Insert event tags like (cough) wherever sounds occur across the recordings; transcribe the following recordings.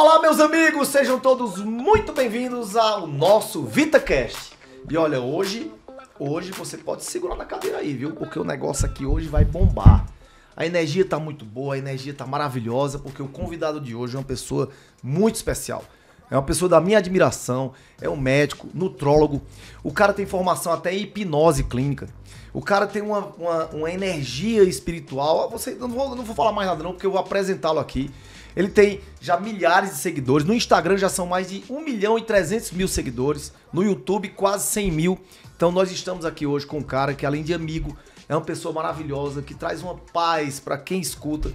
Olá, meus amigos, sejam todos muito bem-vindos ao nosso VitaCast. E olha, hoje, hoje você pode segurar na cadeira aí, viu? Porque o negócio aqui hoje vai bombar. A energia tá muito boa, a energia tá maravilhosa, porque o convidado de hoje é uma pessoa muito especial. É uma pessoa da minha admiração, é um médico, nutrólogo. O cara tem formação até em hipnose clínica. O cara tem uma, uma, uma energia espiritual. Ah, você, não, vou, não vou falar mais nada, não, porque eu vou apresentá-lo aqui. Ele tem já milhares de seguidores. No Instagram já são mais de 1 milhão e 300 mil seguidores. No YouTube, quase 100 mil. Então nós estamos aqui hoje com um cara que, além de amigo, é uma pessoa maravilhosa, que traz uma paz para quem escuta.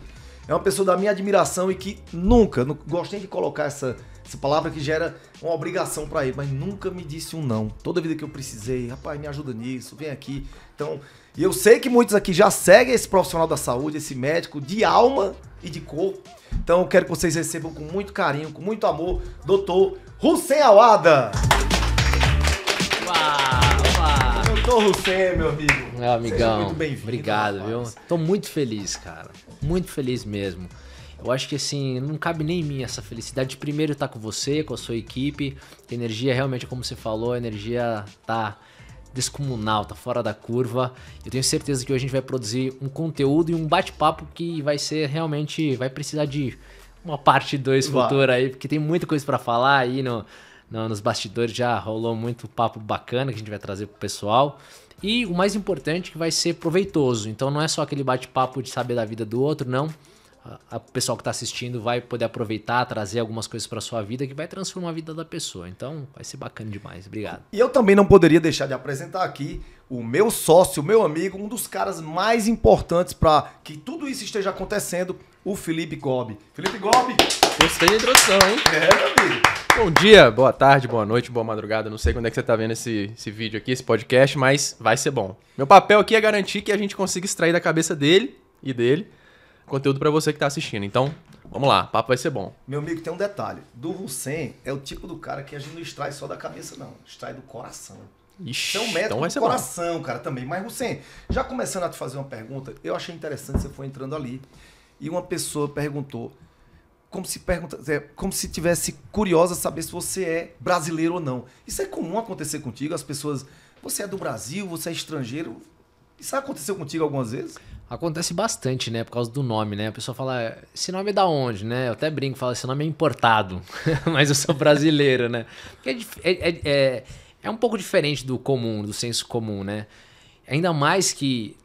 É uma pessoa da minha admiração e que nunca, não gostei de colocar essa, essa palavra que gera uma obrigação para ele, mas nunca me disse um não. Toda vida que eu precisei, rapaz, me ajuda nisso, vem aqui. Então, e eu sei que muitos aqui já seguem esse profissional da saúde, esse médico de alma e de cor. Então eu quero que vocês recebam com muito carinho, com muito amor, doutor Hussein Awada. Doutor Hussein, meu amigo. É amigão. Seja muito bem-vindo. Obrigado, viu? Tô muito feliz, cara. Muito feliz mesmo. Eu acho que assim, não cabe nem em mim essa felicidade de primeiro estar com você, com a sua equipe. A energia realmente, como você falou, a energia tá descomunal, tá fora da curva. Eu tenho certeza que hoje a gente vai produzir um conteúdo e um bate-papo que vai ser realmente. Vai precisar de uma parte 2 futura aí, porque tem muita coisa para falar aí no, no, nos bastidores. Já rolou muito papo bacana que a gente vai trazer pro pessoal. E o mais importante, é que vai ser proveitoso. Então não é só aquele bate-papo de saber da vida do outro, não o pessoal que está assistindo vai poder aproveitar, trazer algumas coisas para sua vida que vai transformar a vida da pessoa. Então, vai ser bacana demais. Obrigado. E eu também não poderia deixar de apresentar aqui o meu sócio, o meu amigo, um dos caras mais importantes para que tudo isso esteja acontecendo, o Felipe Gobi. Felipe Gobi! Gostei da introdução, hein? É, meu amigo. Bom dia, boa tarde, boa noite, boa madrugada. Não sei quando é que você está vendo esse, esse vídeo aqui, esse podcast, mas vai ser bom. Meu papel aqui é garantir que a gente consiga extrair da cabeça dele e dele conteúdo para você que tá assistindo. Então, vamos lá, papo vai ser bom. Meu amigo, tem um detalhe. Do Hussein é o tipo do cara que a gente não extrai só da cabeça, não. Extrai do coração. Ixi, então, método então vai ser do coração, bom. cara, também. Mas, Hussein, já começando a te fazer uma pergunta, eu achei interessante você foi entrando ali e uma pessoa perguntou como se pergunta, é, como se tivesse curiosa saber se você é brasileiro ou não. Isso é comum acontecer contigo? As pessoas, você é do Brasil, você é estrangeiro? Isso aconteceu contigo algumas vezes? Acontece bastante, né? Por causa do nome, né? A pessoa fala, esse nome é da onde, né? Eu até brinco, falo, esse nome é importado, (laughs) mas eu sou brasileiro, né? É, é, é, é, é, um pouco diferente do comum, do senso comum, né? Ainda mais que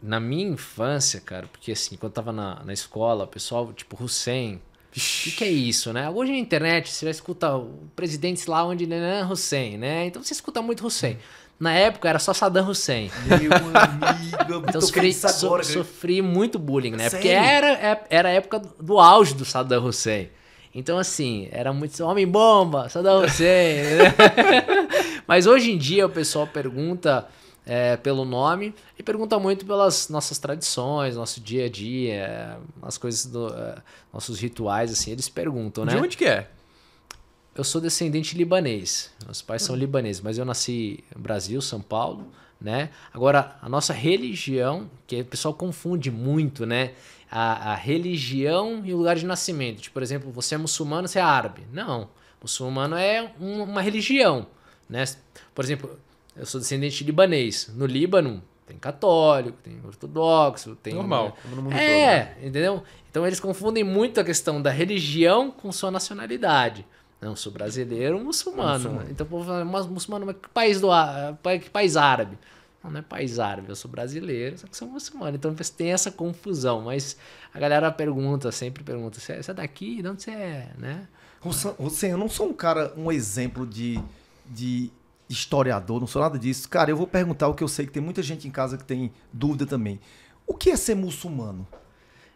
na minha infância, cara, porque assim, quando eu tava na, na escola, o pessoal, tipo, Hussein, o que, que, é isso, né? Hoje na internet você já escuta o presidente lá onde, né, né, Hussein, né? Então você escuta muito Hussein. Hum. Na época era só Saddam Hussein. Meu amigo, então sofri, so, agora, sofri muito bullying, né? Sério? Porque era, é, era a época do auge do Saddam Hussein. Então, assim, era muito homem-bomba, Saddam Hussein. Né? (laughs) Mas hoje em dia o pessoal pergunta é, pelo nome e pergunta muito pelas nossas tradições, nosso dia a dia, as coisas, do, é, nossos rituais, assim, eles perguntam, né? De onde que é? eu sou descendente libanês. Meus pais são libaneses, mas eu nasci no Brasil, São Paulo, né? Agora, a nossa religião, que o pessoal confunde muito, né? A, a religião e o lugar de nascimento. Tipo, por exemplo, você é muçulmano, você é árabe. Não. Muçulmano é um, uma religião, né? Por exemplo, eu sou descendente libanês. No Líbano, tem católico, tem ortodoxo, tem. Normal, como né? no mundo é, todo. É, né? entendeu? Então eles confundem muito a questão da religião com sua nacionalidade. Não, né? sou brasileiro muçulmano. muçulmano. Né? Então o povo fala, mas muçulmano, mas que país, do, que país árabe? Não, não é país árabe, eu sou brasileiro, só que sou muçulmano. Então tem essa confusão, mas a galera pergunta, sempre pergunta, você é, é daqui? De onde você é? Né? Hussein, eu não sou um cara, um exemplo de, de historiador, não sou nada disso. Cara, eu vou perguntar o que eu sei, que tem muita gente em casa que tem dúvida também. O que é ser muçulmano?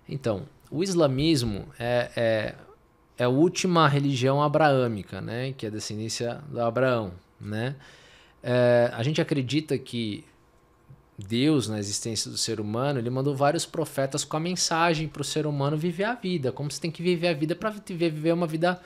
Então, o islamismo é, é é a última religião abraâmica, né? Que é descendência do Abraão, né? É, a gente acredita que Deus, na existência do ser humano, ele mandou vários profetas com a mensagem para o ser humano viver a vida, como você tem que viver a vida para viver, uma vida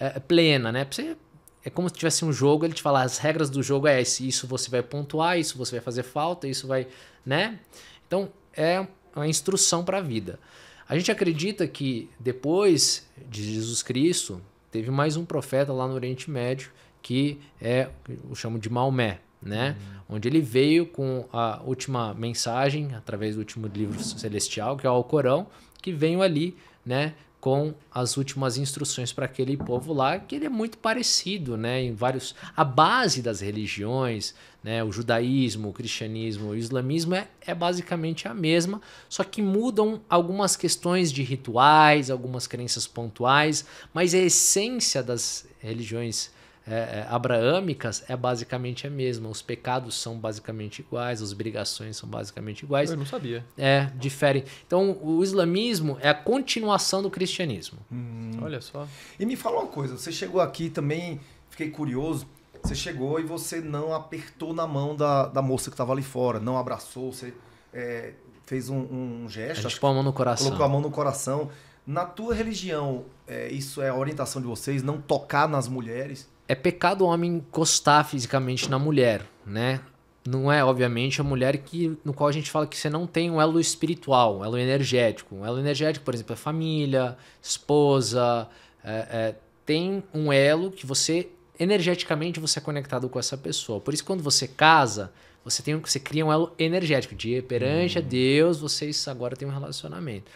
é, é plena, né? você, é como se tivesse um jogo, ele te fala as regras do jogo é isso você vai pontuar, isso você vai fazer falta, isso vai, né? Então é uma instrução para a vida. A gente acredita que depois de Jesus Cristo, teve mais um profeta lá no Oriente Médio que é o chamo de Maomé, né? Uhum. Onde ele veio com a última mensagem através do último livro celestial, que é o Alcorão, que veio ali, né, com as últimas instruções para aquele povo lá, que ele é muito parecido, né, em vários a base das religiões, né? O judaísmo, o cristianismo, o islamismo é, é basicamente a mesma, só que mudam algumas questões de rituais, algumas crenças pontuais, mas a essência das religiões é, é, abraâmicas é basicamente a mesma. Os pecados são basicamente iguais, as obrigações são basicamente iguais. Eu não sabia. É, diferem. Então, o islamismo é a continuação do cristianismo. Hum. Olha só. E me fala uma coisa, você chegou aqui também, fiquei curioso. Você chegou e você não apertou na mão da, da moça que estava ali fora, não abraçou, você é, fez um, um gesto. A a mão no coração. Colocou a mão no coração. Na tua religião, é, isso é a orientação de vocês, não tocar nas mulheres? É pecado o homem encostar fisicamente na mulher, né? Não é, obviamente, a mulher que no qual a gente fala que você não tem um elo espiritual, um elo energético. Um elo energético, por exemplo, é família, esposa, é, é tem um elo que você energeticamente você é conectado com essa pessoa. Por isso, quando você casa, você tem você cria um elo energético de perante a uhum. Deus, vocês agora têm um relacionamento.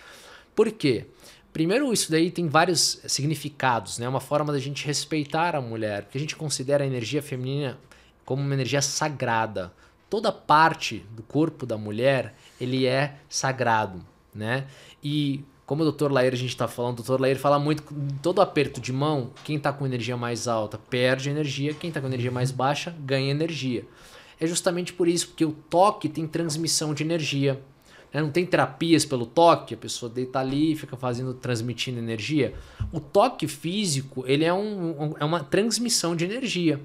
Por quê? Primeiro, isso daí tem vários significados, né? Uma forma da gente respeitar a mulher, porque a gente considera a energia feminina como uma energia sagrada. Toda parte do corpo da mulher ele é sagrado, né? E como o Dr. Lair a gente está falando, o Dr. Lair fala muito todo aperto de mão, quem está com energia mais alta perde energia, quem está com energia mais baixa ganha energia. É justamente por isso, porque o toque tem transmissão de energia. Né? Não tem terapias pelo toque, a pessoa deita ali e fica fazendo, transmitindo energia. O toque físico ele é, um, um, é uma transmissão de energia.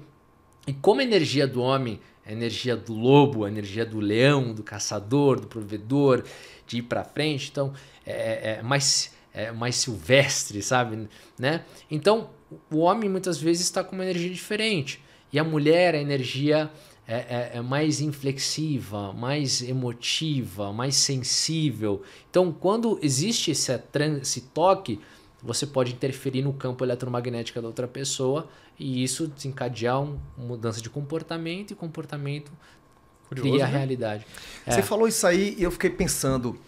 E como a energia do homem, a energia do lobo, a energia do leão, do caçador, do provedor, de ir para frente, então é, é, é, mais, é, mais silvestre, sabe? Né? Então, o homem muitas vezes está com uma energia diferente. E a mulher, a energia é, é, é, mais inflexiva, mais emotiva, mais sensível. Então, quando existe esse, esse toque, você pode interferir no campo eletromagnético da outra pessoa e isso desencadear uma mudança de comportamento e comportamento Curioso, cria a né? realidade. Você é. falou isso aí e eu fiquei pensando.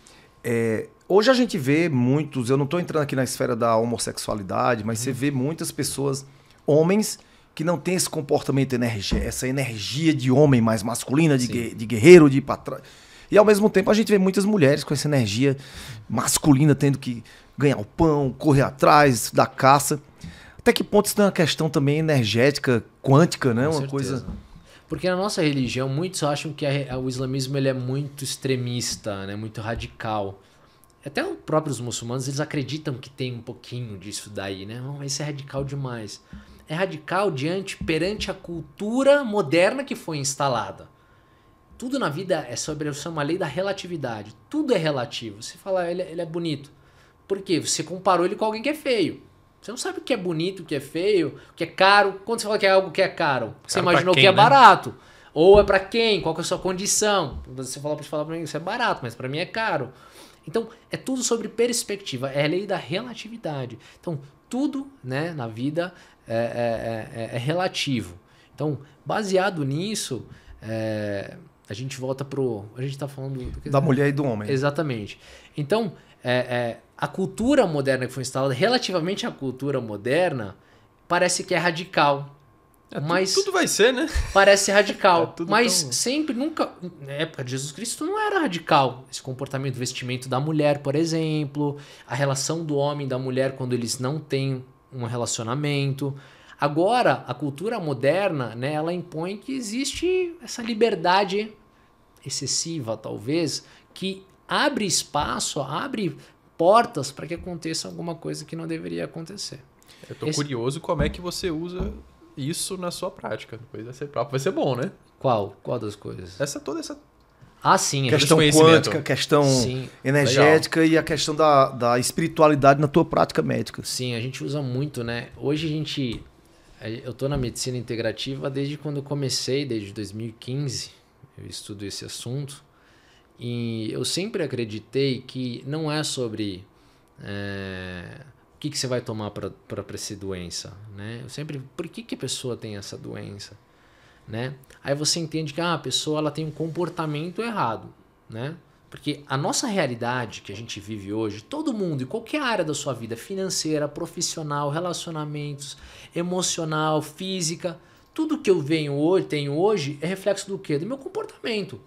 É, Hoje a gente vê muitos, eu não estou entrando aqui na esfera da homossexualidade, mas você uhum. vê muitas pessoas, homens, que não têm esse comportamento, energia, essa energia de homem mais masculina, de, de guerreiro, de ir trás. E ao mesmo tempo a gente vê muitas mulheres com essa energia masculina tendo que ganhar o pão, correr atrás da caça. Até que ponto isso tem é uma questão também energética, quântica, né? Com uma certeza. coisa. Porque na nossa religião, muitos acham que a, a, o islamismo ele é muito extremista, né? muito radical. Até os próprios muçulmanos, eles acreditam que tem um pouquinho disso daí, né? isso é radical demais. É radical diante perante a cultura moderna que foi instalada. Tudo na vida é sobre é uma lei da relatividade. Tudo é relativo. Você fala, ah, ele, é, ele é bonito. Por quê? Você comparou ele com alguém que é feio. Você não sabe o que é bonito, o que é feio, o que é caro. Quando você fala que é algo que é caro, você caro imaginou quem, que é né? barato. Ou é para quem? Qual que é a sua condição? Você fala para falar para mim, isso é barato, mas para mim é caro. Então, é tudo sobre perspectiva, é a lei da relatividade. Então, tudo né, na vida é, é, é, é, é relativo. Então, baseado nisso, é, a gente volta pro. A gente está falando. Do... Da mulher e do homem. Exatamente. Então, é, a cultura moderna que foi instalada, relativamente à cultura moderna, parece que é radical. É, mas tudo, tudo vai ser, né? Parece radical. (laughs) É, mas tão... sempre, nunca. Na época de Jesus Cristo não era radical. Esse comportamento, vestimento da mulher, por exemplo, a relação do homem e da mulher quando eles não têm um relacionamento. Agora, a cultura moderna, né, ela impõe que existe essa liberdade excessiva, talvez, que abre espaço, abre portas para que aconteça alguma coisa que não deveria acontecer. Eu tô Esse... curioso como é que você usa isso na sua prática. Depois vai ser vai ser bom, né? Qual? Qual das coisas? Essa toda essa ah, sim. É questão quântica, questão sim, energética legal. e a questão da, da espiritualidade na tua prática médica. Sim, a gente usa muito, né? Hoje a gente... É, eu tô na medicina integrativa desde quando eu comecei, desde 2015. Eu estudo esse assunto. E eu sempre acreditei que não é sobre... É, o que, que você vai tomar para essa doença, né? Eu sempre, por que, que a pessoa tem essa doença, né? Aí você entende que ah, a pessoa ela tem um comportamento errado, né? Porque a nossa realidade que a gente vive hoje, todo mundo, em qualquer área da sua vida, financeira, profissional, relacionamentos, emocional, física, tudo que eu venho hoje, tenho hoje é reflexo do quê? Do meu comportamento.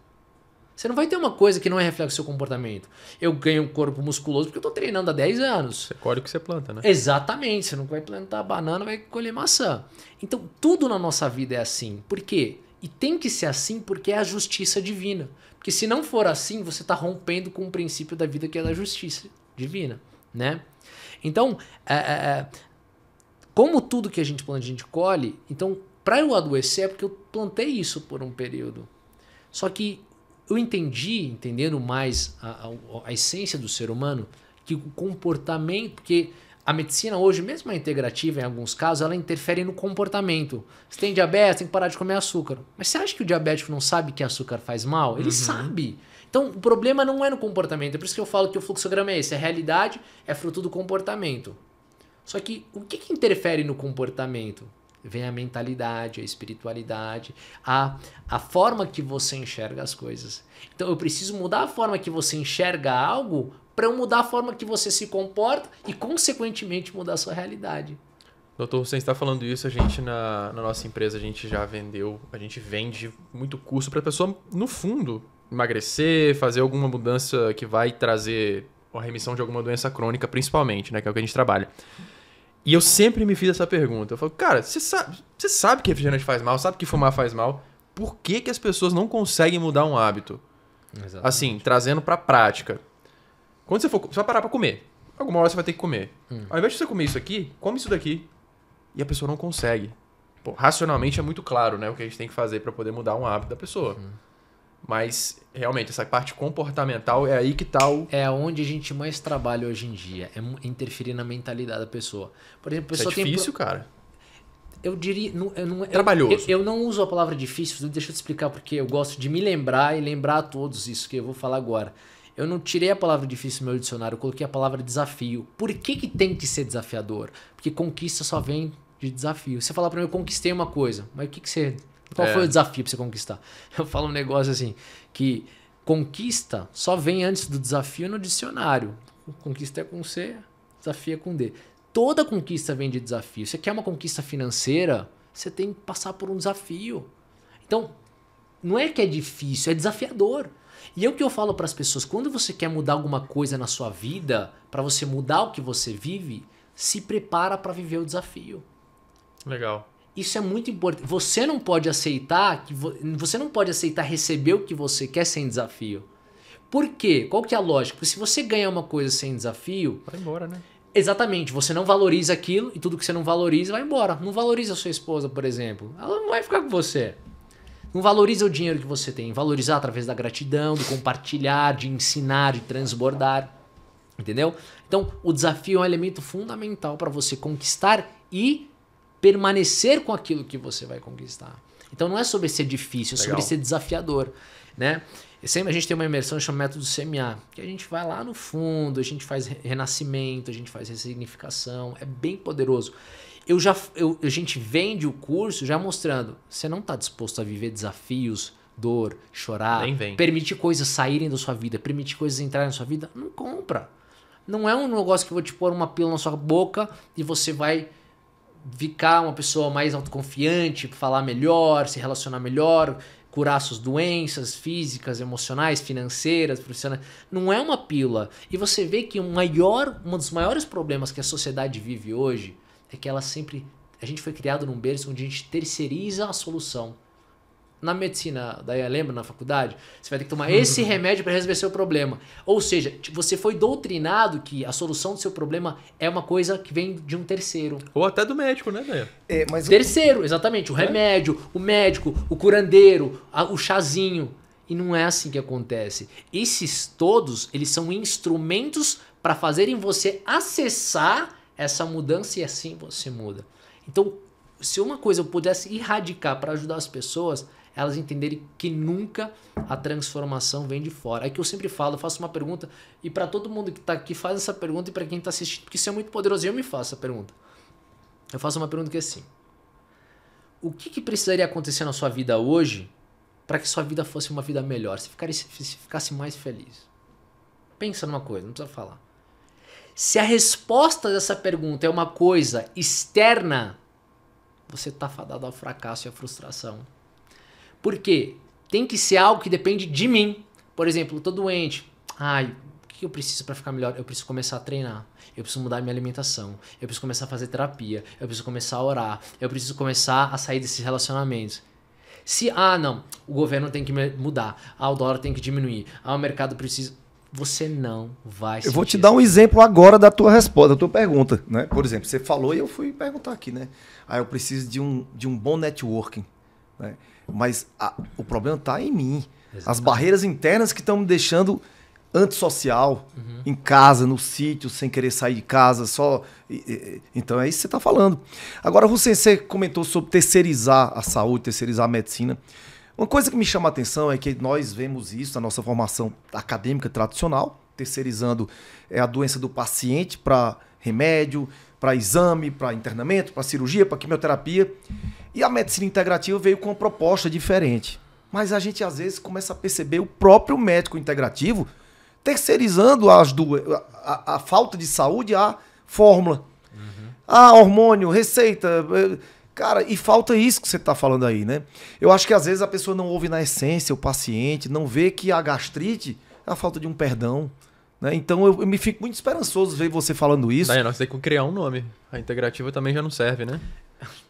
Você não vai ter uma coisa que não é reflexo do seu comportamento. Eu ganho um corpo musculoso porque eu estou treinando há 10 anos. Você colhe o que você planta, né? Exatamente. Você não vai plantar banana, vai colher maçã. Então, tudo na nossa vida é assim. Por quê? E tem que ser assim porque é a justiça divina. Porque se não for assim, você está rompendo com o princípio da vida que é da justiça divina, né? Então, é, é, é como tudo que a gente planta, a gente colhe. Então, para eu adoecer é porque eu plantei isso por um período. Só que eu entendi, entendendo mais a, a, a, essência do ser humano, que o comportamento, porque a medicina hoje, mesmo a integrativa em alguns casos, ela interfere no comportamento. Você tem diabetes, tem que parar de comer açúcar. Mas você acha que o diabético não sabe que açúcar faz mal? Ele uhum. sabe. Então, o problema não é no comportamento. É por isso que eu falo que o fluxograma é esse. É a realidade é fruto do comportamento. Só que o que, que interfere no comportamento? Vem a mentalidade, a espiritualidade, a, a forma que você enxerga as coisas. Então eu preciso mudar a forma que você enxerga algo para eu mudar a forma que você se comporta e, consequentemente, mudar a sua realidade. Doutor, você está falando isso, a gente na, na nossa empresa, a gente já vendeu, a gente vende muito curso para a pessoa, no fundo, emagrecer, fazer alguma mudança que vai trazer a remissão de alguma doença crônica, principalmente, né? Que é o que a gente trabalha. E eu sempre me fiz essa pergunta. Eu falo, cara, você sabe, você sabe que refrigerante faz mal, sabe que fumar faz mal. Por que, que as pessoas não conseguem mudar um hábito? Exatamente. Assim, trazendo pra prática. Quando você for. Você vai parar pra comer. Alguma hora você vai ter que comer. Hum. Ao invés de você comer isso aqui, come isso daqui. E a pessoa não consegue. Pô, racionalmente é muito claro, né? O que a gente tem que fazer para poder mudar um hábito da pessoa. Hum. Mas realmente, essa parte comportamental é aí que tá o. É onde a gente mais trabalha hoje em dia. É interferir na mentalidade da pessoa. Por exemplo, a pessoa Isso é difícil, tem... cara. Eu diria. Não, eu não, é Trabalhoso. Eu, eu, não uso a palavra difícil, deixa eu te explicar porque eu gosto de me lembrar e lembrar a todos isso que eu vou falar agora. Eu não tirei a palavra difícil do meu dicionário, eu coloquei a palavra desafio. Por que, que tem que ser desafiador? Porque conquista só vem de desafio. Você falar para mim, eu conquistei uma coisa, mas o que, que você qual é. foi o desafio para você conquistar? (laughs) Eu falo um negócio assim, que conquista só vem antes do desafio no dicionário. Conquista é com C, desafio é com D. Toda conquista vem de desafio. Você quer uma conquista financeira, você tem que passar por um desafio. Então, não é que é difícil, é desafiador. E é o que eu falo para as pessoas, quando você quer mudar alguma coisa na sua vida, para você mudar o que você vive, se prepara para viver o desafio. Legal. Isso é muito importante. Você não pode aceitar que vo... você não pode aceitar receber o que você quer sem desafio. Por quê? Qual que é a lógica? Porque se você ganha uma coisa sem desafio, vai embora, né? Exatamente, você não valoriza aquilo e tudo que você não valoriza vai embora. Não valoriza a sua esposa, por exemplo. Ela não vai ficar com você. Não valoriza o dinheiro que você tem, valorizar através da gratidão, do compartilhar, de ensinar, de transbordar. Entendeu? Então, o desafio é um elemento fundamental para você conquistar e permanecer com aquilo que você vai conquistar. Então não é sobre ser difícil, é sobre ser desafiador, né? E sempre a gente tem uma imersão que chama método CMA, que a gente vai lá no fundo, a gente faz renascimento, a gente faz ressignificação, é bem poderoso. Eu já, eu, a gente vende o curso já mostrando, você não está disposto a viver desafios, dor, chorar, permitir coisas saírem da sua vida, permitir coisas entrarem na sua vida, não compra. Não é um negócio que eu vou te pôr uma pílula na sua boca e você vai ficar uma pessoa mais autoconfiante, falar melhor, se relacionar melhor, curar suas doenças físicas, emocionais, financeiras, profissionais. Não é uma pílula. E você vê que o maior, um dos maiores problemas que a sociedade vive hoje é que ela sempre. A gente foi criado num berço onde a gente terceiriza a solução na medicina, daí lembra na faculdade, você vai ter que tomar esse (laughs) remédio para resolver seu problema. Ou seja, você foi doutrinado que a solução do seu problema é uma coisa que vem de um terceiro. Ou até do médico, né, velho? É, terceiro, o... exatamente. O é? remédio, o médico, o curandeiro, a, o chazinho. E não é assim que acontece. Esses todos, eles são instrumentos para fazerem você acessar essa mudança e assim você muda. Então, se uma coisa eu pudesse erradicar para ajudar as pessoas, elas entenderem que nunca a transformação vem de fora. É que eu sempre falo, eu faço uma pergunta e para todo mundo que está aqui faz essa pergunta e para quem está assistindo, porque isso é muito poderoso, eu me faço essa pergunta. Eu faço uma pergunta que é assim: O que, que precisaria acontecer na sua vida hoje para que sua vida fosse uma vida melhor, se ficasse, mais feliz? Pensa numa coisa, não precisa falar. Se a resposta dessa pergunta é uma coisa externa, você está fadado ao fracasso e à frustração. Por quê? Tem que ser algo que depende de mim. Por exemplo, eu tô doente. Ai, o que eu preciso para ficar melhor? Eu preciso começar a treinar. Eu preciso mudar minha alimentação. Eu preciso começar a fazer terapia. Eu preciso começar a orar. Eu preciso começar a sair desses relacionamentos. Se, ah, não, o governo tem que mudar. Ah, o dólar tem que diminuir. Ah, o mercado precisa você não vai. Eu vou te dar um exemplo agora da tua resposta, da tua pergunta, né? Por exemplo, você falou e eu fui perguntar aqui, né? Ah, eu preciso de um, de um bom networking, né? Mas a, o problema está em mim. Exatamente. As barreiras internas que estão me deixando antissocial, uhum. em casa, no sítio, sem querer sair de casa, só. Então é isso que você está falando. Agora, você comentou sobre terceirizar a saúde, terceirizar a medicina. Uma coisa que me chama a atenção é que nós vemos isso na nossa formação acadêmica tradicional, terceirizando é, a doença do paciente para remédio, para exame, para internamento, para cirurgia, para quimioterapia. E a medicina integrativa veio com uma proposta diferente. Mas a gente às vezes começa a perceber o próprio médico integrativo terceirizando as duas, a, a falta de saúde à fórmula. Uhum. Ah, hormônio, receita. Eh, cara, e falta isso que você está falando aí, né? Eu acho que às vezes a pessoa não ouve na essência o paciente, não vê que a gastrite é a falta de um perdão. Né? Então eu, eu, me fico muito esperançoso ver você falando isso. Daí, nós temos que criar um nome. A integrativa também já não serve, né?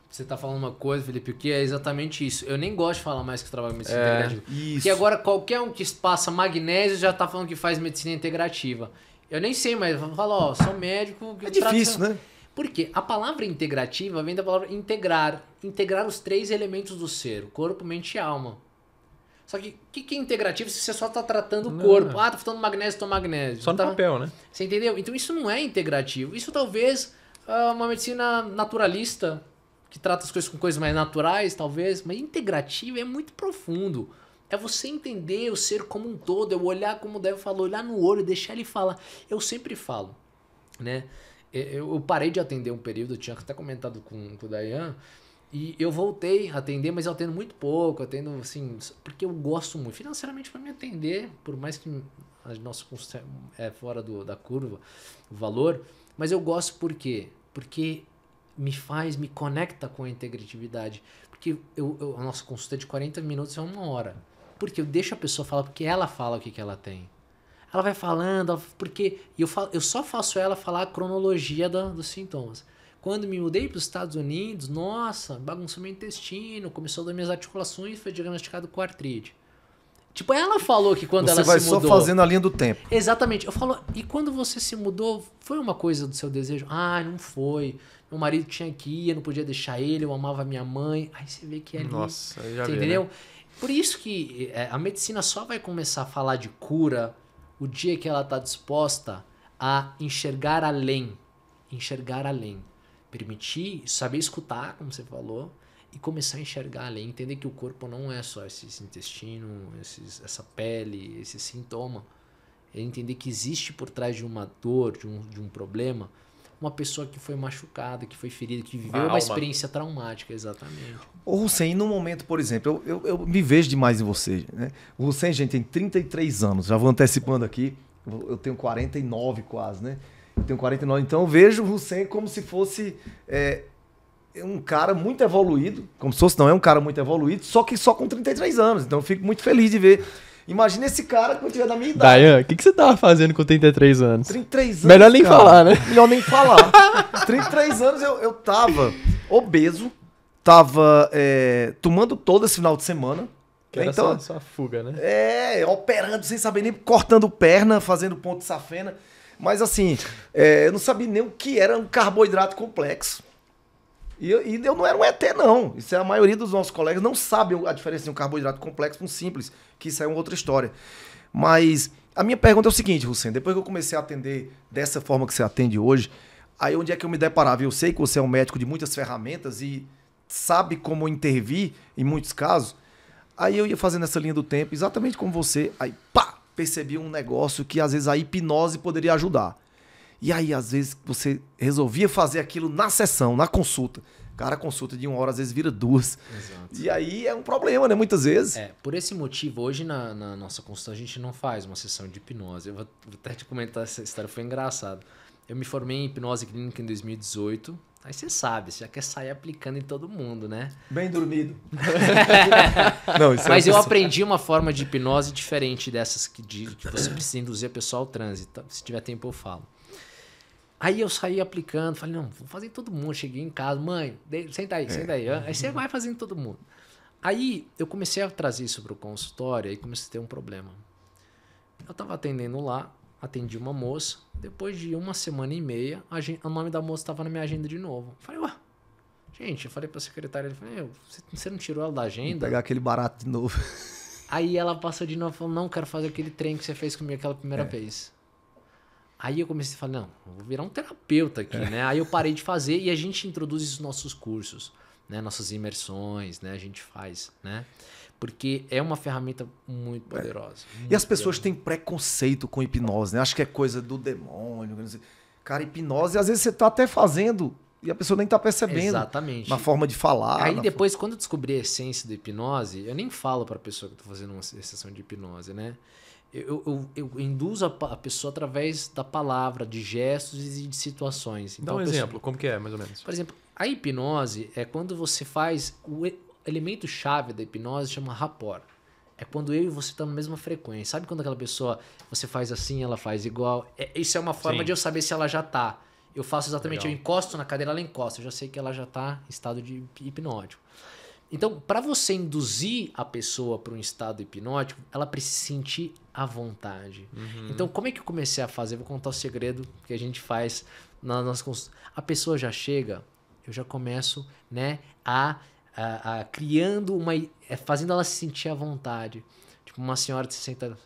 você tá falando uma coisa, Felipe, que é exatamente isso. Eu nem gosto de falar mais que trabalho medicina é, integrativa. Porque agora qualquer um que passa magnésio já tá falando que faz medicina integrativa. Eu nem sei, mas eu falo, ó, sou médico. É difícil, trato... né? Porque a palavra integrativa vem da palavra integrar. Integrar os três elementos do ser, corpo, mente e alma. Só que o que, que, é integrativo se você só está tratando o corpo? Não. Ah, tá faltando magnésio, tô magnésio. Só no tá... papel, né? Você entendeu? Então isso não é integrativo. Isso talvez ah, uma medicina naturalista que trata as coisas com coisas mais naturais, talvez, mas integrativo é muito profundo. É você entender o ser como um todo, é olhar como deve falar, olhar no olho, deixar ele falar. Eu sempre falo, né? Eu parei de atender um período, eu tinha até comentado com, com o Dayan, e eu voltei a atender, mas eu atendo muito pouco, atendo assim, porque eu gosto muito. Financeiramente, para me atender, por mais que a nossa é fora do, da curva, o valor, mas eu gosto por quê? Porque me faz, me conecta com a integratividade. Porque eu, eu, a nossa consulta de 40 minutos é uma hora. Porque eu deixo a pessoa falar porque ela fala o que, que ela tem. Ela vai falando, porque eu, falo, eu só faço ela falar a cronologia da, dos sintomas. Quando me mudei para os Estados Unidos, nossa, bagunçou meu intestino, começou a dar minhas articulações, foi diagnosticado com artrite. Tipo, ela falou que quando você ela se mudou... Você vai só fazendo a linha do tempo. Exatamente. Eu falo, e quando você se mudou, foi uma coisa do seu desejo? Ah, não foi. Meu marido tinha que ir, eu não podia deixar ele, eu amava minha mãe. Aí você vê que é ali. Nossa, já Entendeu? Vi, né? Por isso que é, a medicina só vai começar a falar de cura o dia que ela está disposta a enxergar além. Enxergar além. Permitir, saber escutar, como você falou, e começar a enxergar ali, entender que o corpo não é só esse intestino, esses, essa pele, esse sintoma. É entender que existe por trás de uma dor, de um, de um problema, uma pessoa que foi machucada, que foi ferida, que viveu uma, experiência traumática, exatamente. O Hussein, no momento, por exemplo, eu, eu, eu, me vejo demais em você. Né? O Hussein, gente, tem 33 anos, já vou antecipando aqui, eu tenho 49 quase, né? Eu tenho 49, então eu vejo o Hussein como se fosse é, é um cara muito evoluído, como se fosse não, é um cara muito evoluído, só que só com 33 anos. Então eu fico muito feliz de ver. Imagina esse cara quando tiver da minha idade. Dayan, o que, que você tava fazendo com 33 anos? 33 anos. Melhor nem cara. falar, né? Melhor nem falar. 33 (laughs) anos eu, eu tava obeso, tava é, tomando todo esse final de semana. Que então, era só, só fuga, né? É, operando sem saber nem, cortando perna, fazendo ponto de safena. Mas assim, é, eu não sabia nem o que era um carboidrato complexo. E eu, e eu não era um ET, não. Isso é a maioria dos nossos colegas não sabem a diferença de um carboidrato complexo para um simples, que isso é uma outra história. Mas a minha pergunta é o seguinte, Hussein, depois que eu comecei a atender dessa forma que você atende hoje, aí onde é que eu me deparava? Eu sei que você é um médico de muitas ferramentas e sabe como intervir em muitos casos. Aí eu ia fazendo essa linha do tempo, exatamente como você, aí pá, percebi um negócio que às vezes a hipnose poderia ajudar. E aí, às vezes, você resolvia fazer aquilo na sessão, na consulta. Cara, a consulta de uma hora às vezes vira duas. Exato. E aí é um problema, né? Muitas vezes. É, por esse motivo, hoje na, na nossa consulta a gente não faz uma sessão de hipnose. Eu vou, vou até te comentar essa história, foi engraçado. Eu me formei em hipnose clínica em 2018. Aí você sabe, você já quer sair aplicando em todo mundo, né? Bem dormido. (laughs) não, isso é Mas é eu aprendi uma forma de hipnose diferente dessas que, de, que você precisa induzir a pessoa ao trânsito. Então, se tiver tempo, eu falo. Aí eu saí aplicando, falei, não, vou fazer todo mundo. Cheguei em casa, mãe, senta aí, é. senta aí. Aí você uhum. vai fazendo todo mundo. Aí eu comecei a trazer isso para o consultório e comecei a ter um problema. Eu estava atendendo lá, atendi uma moça. Depois de uma semana e meia, gente, o nome da moça estava na minha agenda de novo. Falei, ué, gente, eu falei para a secretária, ele falou, você não tirou ela da agenda? Vou pegar aquele barato de novo. Aí ela passou de novo e falou, não, quero fazer aquele trem que você fez comigo aquela primeira é. vez. Aí eu comecei a falar, não, vou virar um terapeuta aqui, é. né? Aí eu parei de fazer e a gente introduz os nossos cursos, né? Nossas imersões, né? A gente faz, né? Porque é uma ferramenta muito é. poderosa. É. Muito e as pessoas têm preconceito com hipnose, né? Acho que é coisa do demônio. Cara, hipnose, às vezes você tá até fazendo e a pessoa nem tá percebendo. Exatamente. Na forma de falar. Aí depois, quando eu descobri a essência da hipnose, eu nem falo pra pessoa que eu tô fazendo uma sessão de hipnose, né? eu, eu, eu, induzo a, pessoa através da palavra, de gestos e de situações. Então, Dá um exemplo, como que é, mais ou menos? Por exemplo, a hipnose é quando você faz o elemento chave da hipnose chama rapport. É quando eu e você estamos tá na mesma frequência. Sabe quando aquela pessoa você faz assim, ela faz igual? É, isso é uma forma Sim. de eu saber se ela já está. Eu faço exatamente, Legal. eu encosto na cadeira, ela encosta. Eu já sei que ela já está em estado de hipnótico. Então, para você induzir a pessoa para um estado hipnótico, ela precisa se sentir à vontade. Uhum. Então, como é que eu comecei a fazer? Vou contar o segredo que a gente faz na nossa cons... A pessoa já chega, eu já começo, né, a, a, a criando uma, é fazendo ela se sentir à vontade. Tipo, uma senhora de 60 anos,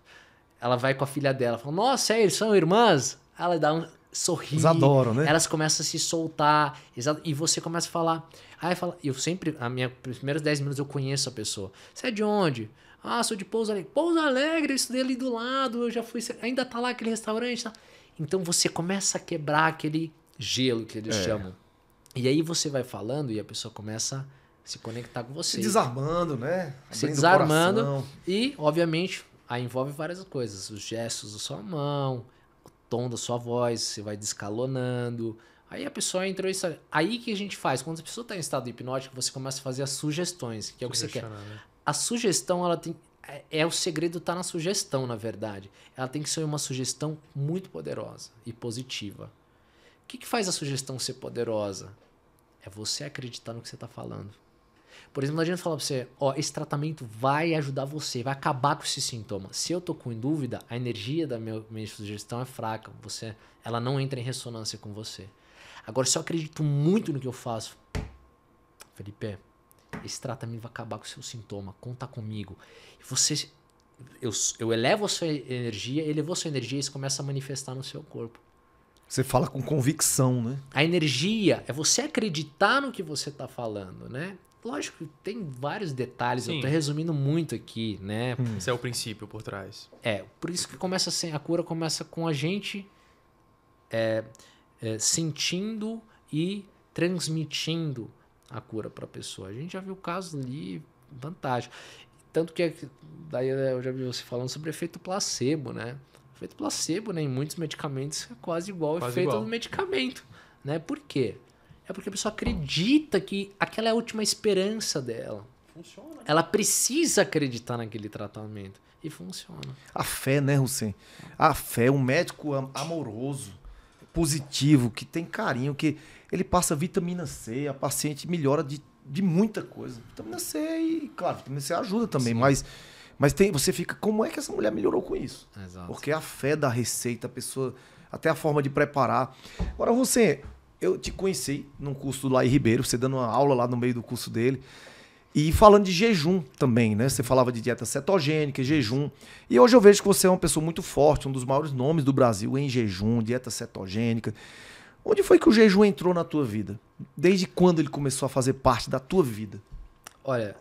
ela vai com a filha dela, fala: "Nossa, é, eles são irmãs?" Ela dá um sorriso. Elas adoram, né? Elas começam a se soltar, e você começa a falar: Aí fala, eu sempre, a minha primeiros 10 minutos eu conheço a pessoa. Você é de onde? Ah, sou de Pouso Alegre. Pouso Alegre, isso dele ali do lado, eu já fui, ainda tá lá aquele restaurante, tá? Então você começa a quebrar aquele gelo que eles é. chamam. E aí você vai falando e a pessoa começa a se conectar com você. Se desarmando, né? se desarmando. E, obviamente, aí envolve várias coisas. Os gestos da sua mão, o tom da sua voz, você vai descalonando. Aí a pessoa entrou em Aí que a gente faz? Quando a pessoa está em estado hipnótico, você começa a fazer as sugestões, que é o que você quer. Né? A sugestão, ela tem. É, é o segredo está na sugestão, na verdade. Ela tem que ser uma sugestão muito poderosa e positiva. O que, que faz a sugestão ser poderosa? É você acreditar no que você está falando. Por exemplo, não adianta falar para você, ó, esse tratamento vai ajudar você, vai acabar com esse sintoma. Se eu tô com dúvida, a energia da minha, minha sugestão é fraca, você, ela não entra em ressonância com você. Agora, se eu acredito muito no que eu faço, Felipe, esse tratamento vai acabar com o seu sintoma, conta comigo. Você, eu, eu elevo a sua energia, elevou a sua energia e isso começa a manifestar no seu corpo. Você fala com convicção, né? A energia é você acreditar no que você está falando, né? Lógico, tem vários detalhes, Sim. eu estou resumindo muito aqui, né? Hum. Esse é o princípio por trás. É, por isso que começa assim, a cura começa com a gente é, é, sentindo e transmitindo a cura para a pessoa. A gente já viu casos ali fantástico. Tanto que é daí né, eu já vi você falando sobre efeito placebo, né? Efeito placebo, né? Em muitos medicamentos é quase igual ao efeito igual. do medicamento, né? Por quê? É porque a pessoa acredita que aquela é a última esperança dela. Funciona. Né? Ela precisa acreditar naquele tratamento. E funciona. A fé, né, Hussein? A fé, um médico amoroso positivo, que tem carinho, que ele passa vitamina C, a paciente melhora de, de muita coisa. Vitamina C e, claro, vitamina C ajuda também, Sim. mas mas tem, você fica, como é que essa mulher melhorou com isso? Exato. Porque a fé da receita, a pessoa, até a forma de preparar. Agora, você, eu te conheci num curso do em Ribeiro, você dando uma aula lá no meio do curso dele. E falando de jejum também, né? Você falava de dieta cetogênica, jejum. E hoje eu vejo que você é uma pessoa muito forte, um dos maiores nomes do Brasil em jejum, dieta cetogênica. Onde foi que o jejum entrou na tua vida? Desde quando ele começou a fazer parte da tua vida? Olha,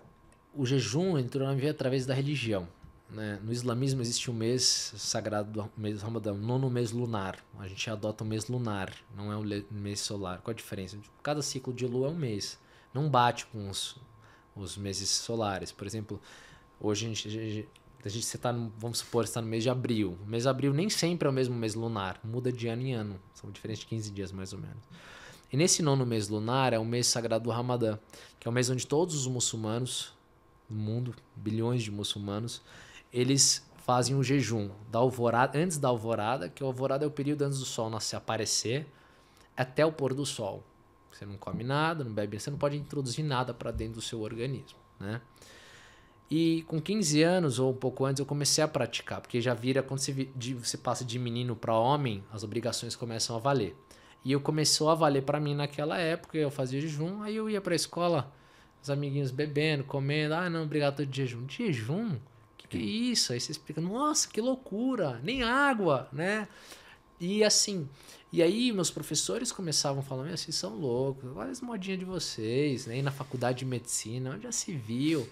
o jejum entrou na minha vida através da religião. Né? No islamismo existe um mês sagrado, o mês do o nono mês lunar. A gente adota o mês lunar, não é um mês solar. Qual a diferença? Cada ciclo de lua é um mês. Não bate com os os meses solares. Por exemplo, hoje a gente, a gente você tá, vamos supor, está no mês de abril. O mês de abril nem sempre é o mesmo mês lunar, muda de ano em ano, são diferentes 15 dias mais ou menos. E nesse nono mês lunar é o mês sagrado do Ramadã, que é o mês onde todos os muçulmanos do mundo, bilhões de muçulmanos, eles fazem um jejum da alvorada, antes da alvorada, que a alvorada é o período antes do sol nascer, aparecer, até o pôr do sol. Você não come nada, não bebe, você não pode introduzir nada para dentro do seu organismo, né? E com 15 anos ou um pouco antes eu comecei a praticar, porque já vira quando você, você passa de menino para homem, as obrigações começam a valer. E eu começou a valer para mim naquela época, eu fazia jejum, aí eu ia para a escola, os amiguinhos bebendo, comendo, ah, não, obrigado todo de jejum. De jejum? Que que é isso? Aí você explica, nossa, que loucura, nem água, né? E assim, e aí meus professores começavam falando, meu, vocês são loucos, olha as modinhas de vocês, nem né? na faculdade de medicina, onde já se viu.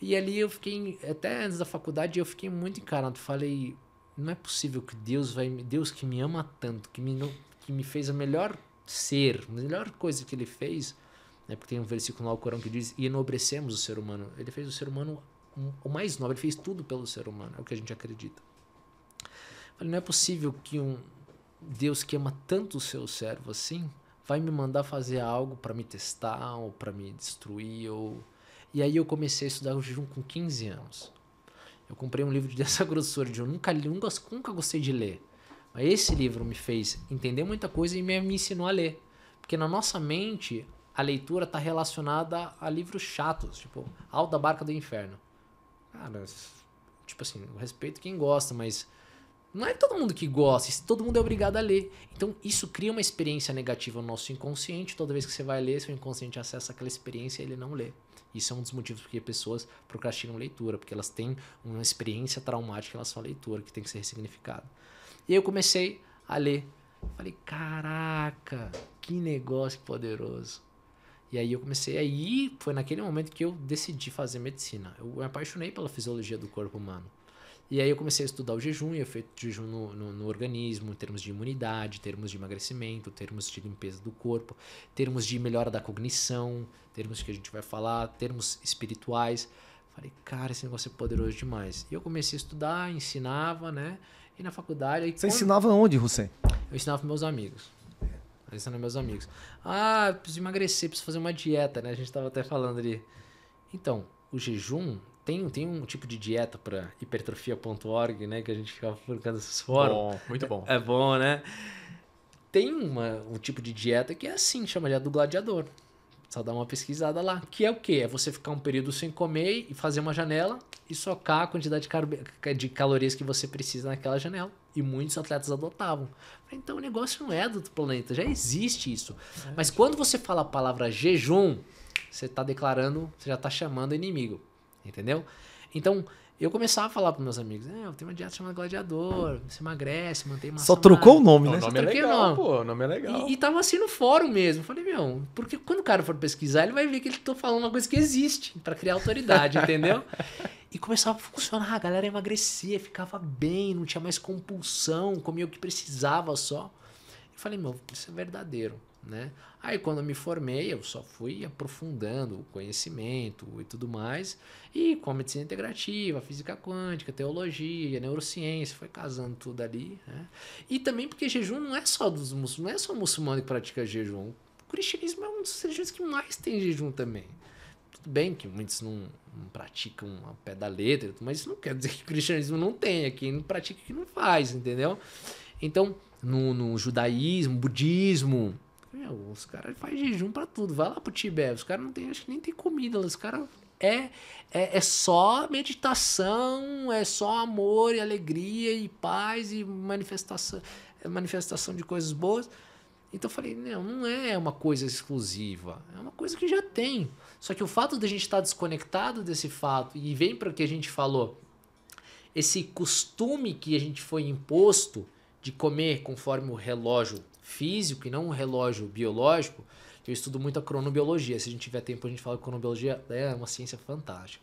E ali eu fiquei, até antes da faculdade, eu fiquei muito encarado. Falei, não é possível que Deus vai, Deus que me ama tanto, que me, que me fez a melhor ser, a melhor coisa que ele fez, né? porque tem um versículo lá no Corão que diz, e enobrecemos o ser humano. Ele fez o ser humano o mais nobre, ele fez tudo pelo ser humano, é o que a gente acredita. Falei, não é possível que um, Deus que ama tanto o seu servo assim vai me mandar fazer algo para me testar ou para me destruir ou e aí eu comecei a estudar o jejum com 15 anos. Eu comprei um livro (laughs) dessa grossura de eu nunca li, nunca, nunca gostei de ler. Mas esse livro me fez entender muita coisa e me, me ensinou a ler. Porque na nossa mente, a leitura está relacionada a, livros chatos, tipo Alta Barca do Inferno. Cara, tipo assim, eu respeito quem gosta, mas não é todo mundo que gosta, todo mundo é obrigado a ler. Então isso cria uma experiência negativa no nosso inconsciente. Toda vez que você vai ler, seu inconsciente acessa aquela experiência e ele não lê. Isso é um dos motivos porque pessoas procrastinam leitura, porque elas têm uma experiência traumática em relação à leitura, que tem que ser ressignificada. E aí eu comecei a ler. Falei, caraca, que negócio poderoso. E aí eu comecei a ir foi naquele momento que eu decidi fazer medicina. Eu me apaixonei pela fisiologia do corpo humano. E aí eu comecei a estudar o jejum e o efeito do jejum no, no, no, organismo, em termos de imunidade, em termos de emagrecimento, em termos de limpeza do corpo, em termos de melhora da cognição, em termos que a gente vai falar, em termos espirituais. Falei, cara, esse negócio é poderoso demais. E eu comecei a estudar, ensinava, né? E na faculdade... Aí Você quando... ensinava onde, Hussein? Eu ensinava para meus amigos. Eu ensinava meus amigos. Ah, preciso emagrecer, preciso fazer uma dieta, né? A gente estava até falando ali. Então, o jejum tem, tem um tipo de dieta para hipertrofia.org, né? Que a gente fica publicando esses fóruns. Bom, muito bom. É, é bom, né? Tem uma, um tipo de dieta que é assim, chama de do gladiador. Só dá uma pesquisada lá. Que é o quê? É você ficar um período sem comer e fazer uma janela e socar a quantidade de calorias que você precisa naquela janela. E muitos atletas adotavam. Então o negócio não é do outro planeta, já existe isso. É Mas quando você fala a palavra jejum, você está declarando, você já está chamando inimigo entendeu? Então, eu começava a falar para meus amigos, é, eu tenho uma dieta chamada gladiador, você emagrece, mantém massa Só trocou magra. o nome, né? o nome é legal, nome. pô, o nome é legal. E, e tava assim no fórum mesmo. Falei, meu, porque quando o cara for pesquisar, ele vai ver que ele tô tá falando uma coisa que existe, para criar autoridade, entendeu? (laughs) E começava a funcionar, a galera emagrecia, ficava bem, não tinha mais compulsão, comia o que precisava só. Eu falei, meu, isso é verdadeiro, né? Aí quando me formei, eu só fui aprofundando o conhecimento e tudo mais, e com a medicina integrativa, física quântica, teologia, neurociência, foi casando tudo ali, né? E também porque jejum não é só dos muçulmanos, não é só muçulmano que pratica jejum. O cristianismo é um dos religiões que mais tem jejum também. Tudo bem que muitos não, não praticam a pé da letra, mas isso não quer dizer que o cristianismo não tenha, quem não pratica que não faz, entendeu? Então, no, no judaísmo, budismo, meu, os caras fazem jejum para tudo. Vai lá pro Tibete. Os caras não tem, acho que nem tem comida. Os caras é, é, é só meditação, é só amor e alegria e paz e manifestação, é manifestação de coisas boas. Então eu falei, não, não é uma coisa exclusiva, é uma coisa que já tem. Só que o fato de a gente estar tá desconectado desse fato e vem para o que a gente falou, esse costume que a gente foi imposto de comer conforme o relógio físico e não um relógio biológico, eu estudo muito a cronobiologia. Se a gente tiver tempo, a gente fala que cronobiologia é uma ciência fantástica.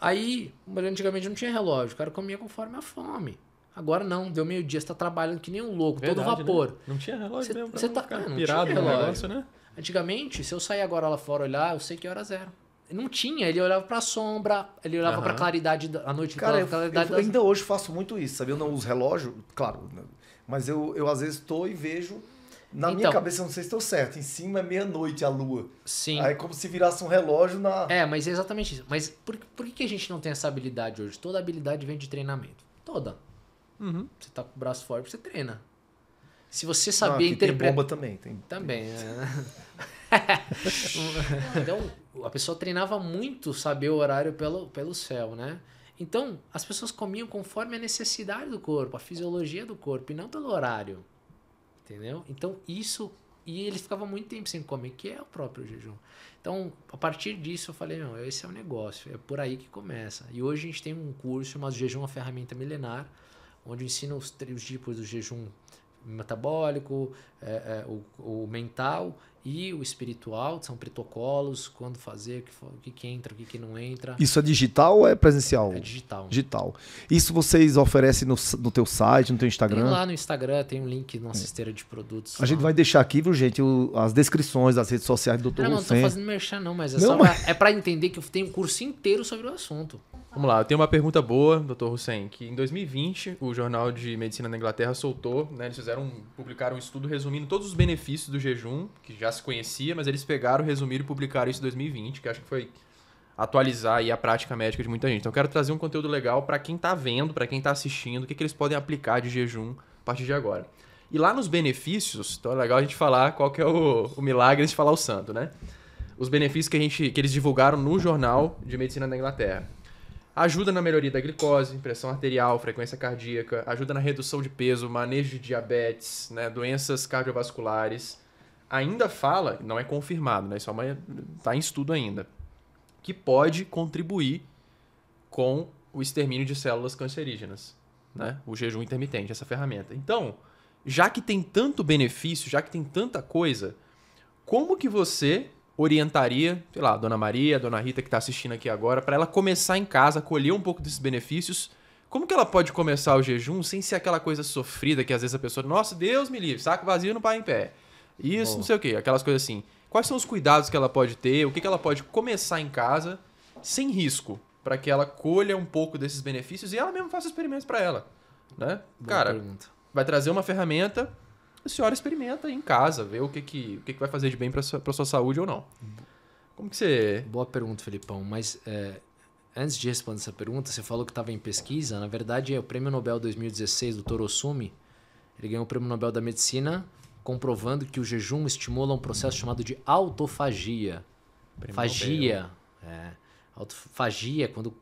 Aí, antigamente não tinha relógio, o cara comia conforme a fome. Agora não, deu meio-dia, você está trabalhando que nem um louco, Verdade, todo né? vapor. Né? Não tinha relógio cê, mesmo. Você tá cara, é, não pirado tinha relógio. Negócio, né? Antigamente, se eu sair agora lá fora olhar, eu sei que horas eram. Não tinha, ele olhava pra sombra, ele olhava uhum. pra claridade da noite. Cara, eu, claridade eu, das... ainda hoje faço muito isso, sabe? Eu não uso relógio, claro, né? Mas eu, eu às vezes estou e vejo. Na então, minha cabeça, não sei se estou certo, em cima é meia-noite a lua. Sim. Aí é como se virasse um relógio na. É, mas é exatamente isso. Mas por, por que a gente não tem essa habilidade hoje? Toda habilidade vem de treinamento. Toda. Uhum. Você está com o braço forte, você treina. Se você saber interpretar. Tem bomba também, tem. Também. É... (laughs) (laughs) então, a pessoa treinava muito saber o horário pelo, pelo céu, né? Então, as pessoas comiam conforme a necessidade do corpo, a fisiologia do corpo, e não pelo horário. Entendeu? Então, isso. E ele ficava muito tempo sem comer, que é o próprio jejum. Então, a partir disso, eu falei: não, esse é o negócio, é por aí que começa. E hoje a gente tem um curso chamado Jejum, a Ferramenta Milenar, onde eu ensino os, três tipos do jejum metabólico, é, é, o, o, mental e o espiritual, são protocolos, quando fazer, o que, que, entra, o que, que, não entra. Isso é digital ou é presencial? É digital. Digital. Isso vocês oferecem no, no teu site, no teu Instagram? Tem lá no Instagram, tem um link na nossa é. esteira de produtos. A lá. gente vai deixar aqui, viu, gente, o, as descrições das redes sociais do Dr. Ah, não, não, não tô fazendo merchan não, mas é não, mas... é entender que eu tenho um curso inteiro sobre o assunto. Vamos lá, eu tenho uma pergunta boa, doutor Hussein, que em 2020 o Jornal de Medicina na Inglaterra soltou, né, eles fizeram, publicaram um estudo resumido resumindo todos os benefícios do jejum, que já se conhecia, mas eles pegaram, resumiram e publicaram isso em 2020, que acho que foi atualizar aí a prática médica de muita gente. Então eu quero trazer um conteúdo legal para quem está vendo, para quem está assistindo, o que, que eles podem aplicar de jejum a partir de agora. E lá nos benefícios, então é legal a gente falar qual que é o, o milagre de falar o santo, né? Os benefícios que, a gente, que eles divulgaram no jornal de medicina da Inglaterra. Ajuda na melhoria da glicose, pressão arterial, frequência cardíaca, ajuda na redução de peso, manejo de diabetes, né, doenças cardiovasculares. Ainda fala, não é confirmado, né, isso está é em estudo ainda, que pode contribuir com o extermínio de células cancerígenas, né, o jejum intermitente, essa ferramenta. Então, já que tem tanto benefício, já que tem tanta coisa, como que você orientaria, sei lá, a dona Maria, a dona Rita que está assistindo aqui agora, para ela começar em casa, colher um pouco desses benefícios? Como que ela pode começar o jejum sem ser aquela coisa sofrida que às vezes a pessoa, nossa, Deus me livre, saco vazio não pai em pé. Isso, Bom. não sei o quê, aquelas coisas assim. Quais são os cuidados que ela pode ter? O que, que ela pode começar em casa sem risco, para que ela colha um pouco desses benefícios e ela mesma faça experimentos para ela, né? Boa Cara, pergunta. vai trazer uma ferramenta a senhora experimenta em casa, vê o que, que, o que, que vai fazer de bem para sua, sua saúde ou não. Como que você. Boa pergunta, Felipão, mas. É, antes de responder essa pergunta, você falou que estava em pesquisa. Na verdade, é o Prêmio Nobel 2016 do Torosumi. Ele ganhou o Prêmio Nobel da Medicina comprovando que o jejum estimula um processo chamado de autofagia. Prêmio Fagia. É. Autofagia é quando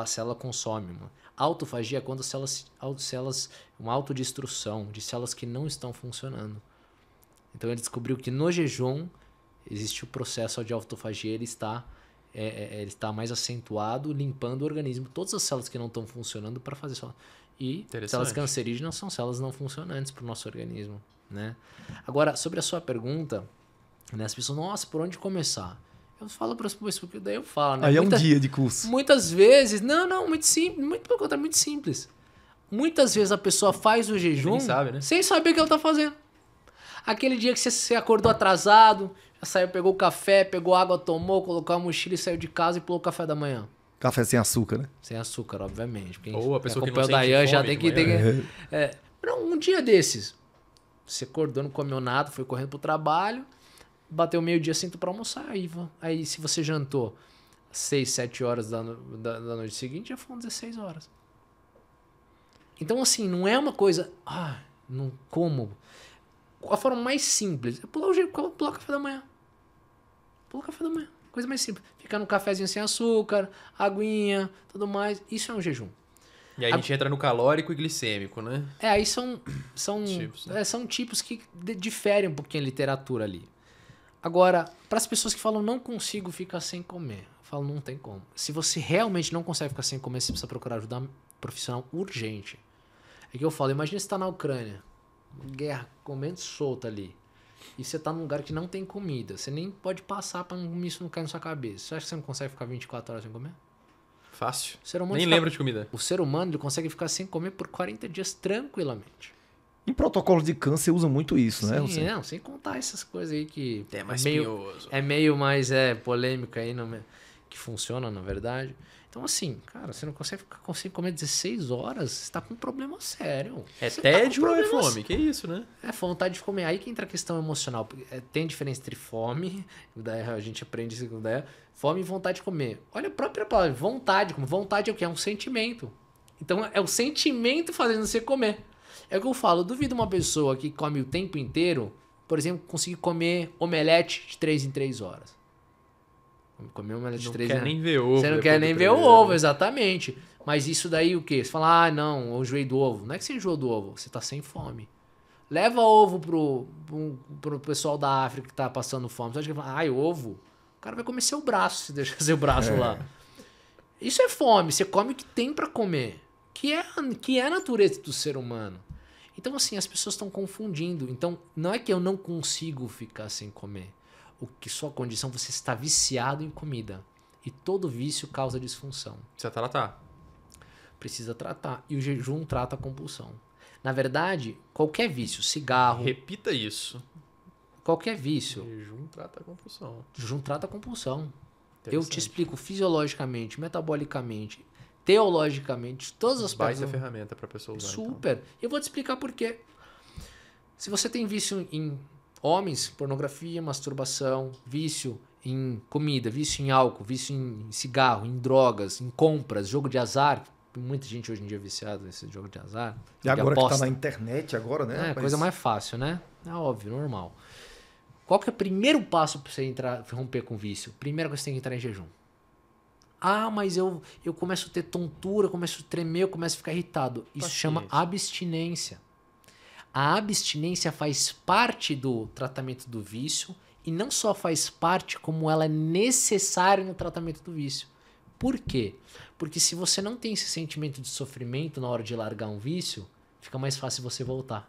a célula consome. Mano. Autofagia é quando células, células, uma autodestrução de células que não estão funcionando. Então ele descobriu que no jejum existe o processo de autofagia, ele está, é, é, é ele está mais acentuado, limpando o organismo, todas as células que não estão funcionando para fazer só. E células cancerígenas são células não funcionantes para o nosso organismo. Né? Agora, sobre a sua pergunta, né, as pessoas, nossa, por onde começar? Eu falo para os pessoas, porque daí eu falo, né? Aí é um dia de curso. Muitas vezes, não, não, muito simples, muito pelo contrário, muito simples. Muitas vezes a pessoa faz o jejum sabe, né? sem saber o que ela está fazendo. Aquele dia que você acordou atrasado, já saiu, pegou o café, pegou água, tomou, colocou a mochila e saiu de casa e pulou o café da manhã. Café sem açúcar, né? Sem açúcar, obviamente. Ou a pessoa que não o Dayan já tem que. Tem né? que é, um dia desses, você acordou, não comeu nada, foi correndo pro trabalho, bateu meio-dia, sinto para almoçar. Aí, aí, se você jantou 6, 7 horas da, da, da, noite seguinte, já foram 16 horas. Então, assim, não é uma coisa. Ah, não como. A forma mais simples é pular o, jeito pular o café da manhã. Pular o café da manhã. Coisa mais simples. Ficar num cafezinho sem açúcar, aguinha, tudo mais. Isso é um jejum. E aí a, a gente entra no calórico e glicêmico, né? É, aí são, são, tipos, né? é, são tipos que diferem um pouquinho a literatura ali. Agora, para as pessoas que falam não consigo ficar sem comer, eu falo não tem como. Se você realmente não consegue ficar sem comer, você precisa procurar ajuda profissional urgente. É que eu falo, imagina você tá na Ucrânia, guerra comendo solta ali. E você está num lugar que não tem comida. Você nem pode passar para um isso não cair na sua cabeça. Você acha que você não consegue ficar 24 horas sem comer? Fácil. nem fica... lembro de comida. O ser humano ele consegue ficar sem comer por 40 dias tranquilamente. Em protocolos de câncer usam muito isso, né? Sim, não, sem contar essas coisas aí que é, é mais é meio, é meio mais é polêmica aí no, é? que funciona, na verdade. Então, assim, cara, você não consegue ficar consegue comer 16 horas, você tá com um problema sério. É tá tédio ou é fome? Que é isso, né? É vontade de comer. Aí que entra a questão emocional. É, tem diferença entre fome, (laughs) daí a gente aprende isso, daí, fome e vontade de comer. Olha a própria palavra, vontade. Como vontade é o que? É um sentimento. Então, é o sentimento fazendo você comer. É o que eu falo, duvido uma pessoa que come o tempo inteiro, por exemplo, conseguir comer omelete de 3 em 3 horas. Comer omelete não de 3 em 3 Você não é quer nem ver ovo. Você não quer nem ver o ovo, né? exatamente. Mas isso daí o quê? Você fala, ah, não, eu enjoei do ovo. Não é que você enjoou do ovo, você tá sem fome. Leva ovo pro, pro, pro pessoal da África que tá passando fome. Você acha que fala, ai, ovo? O cara vai comer seu braço se deixar (laughs) seu braço é. lá. Isso é fome, você come o que tem para comer que é, que é a natureza do ser humano. Então, assim, as pessoas estão confundindo. Então, não é que eu não consigo ficar sem comer. O que sua condição, você está viciado em comida. E todo vício causa disfunção. Precisa tratar. Precisa tratar. E o jejum trata a compulsão. Na verdade, qualquer vício, cigarro. Repita isso. Qualquer vício. Jejum trata a compulsão. Jejum trata a compulsão. Eu te explico fisiologicamente, metabolicamente, teologicamente, todas as Baita perguntas. ferramenta para pessoa usar. Então. Super. Então. Eu vou te explicar por quê. Se você tem vício em homens, pornografia, masturbação, vício em comida, vício em álcool, vício em cigarro, em drogas, em compras, jogo de azar. Muita gente hoje em dia é viciada nesse jogo de azar. E agora aposta. que tá na internet agora, né? É, rapaz? coisa mais fácil, né? É óbvio, normal. Qual que é o primeiro passo para você entrar, romper com vício? Primeiro que você tem que entrar em jejum. Ah, mas eu, eu começo a ter tontura, começo a tremer, eu começo a ficar irritado. Isso chama abstinência. A abstinência faz parte do tratamento do vício e não só faz parte, como ela é necessária no tratamento do vício. Por quê? Porque se você não tem esse sentimento de sofrimento na hora de largar um vício, fica mais fácil você voltar.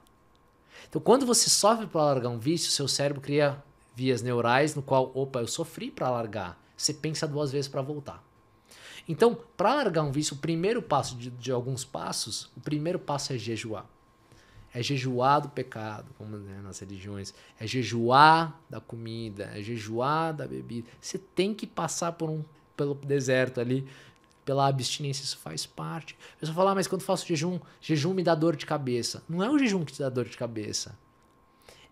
Então, quando você sofre para largar um vício, seu cérebro cria vias neurais no qual, opa, eu sofri para largar. Você pensa duas vezes para voltar. Então, para largar um vício, o primeiro passo de, de, alguns passos, o primeiro passo é jejuar. É jejuar do pecado, como né, nas religiões. É jejuar da comida, é jejuar da bebida. Você tem que passar por um, pelo deserto ali, pela abstinência, isso faz parte. Eu pessoa fala, ah, mas quando faço jejum, jejum me dá dor de cabeça. Não é o jejum que te dá dor de cabeça.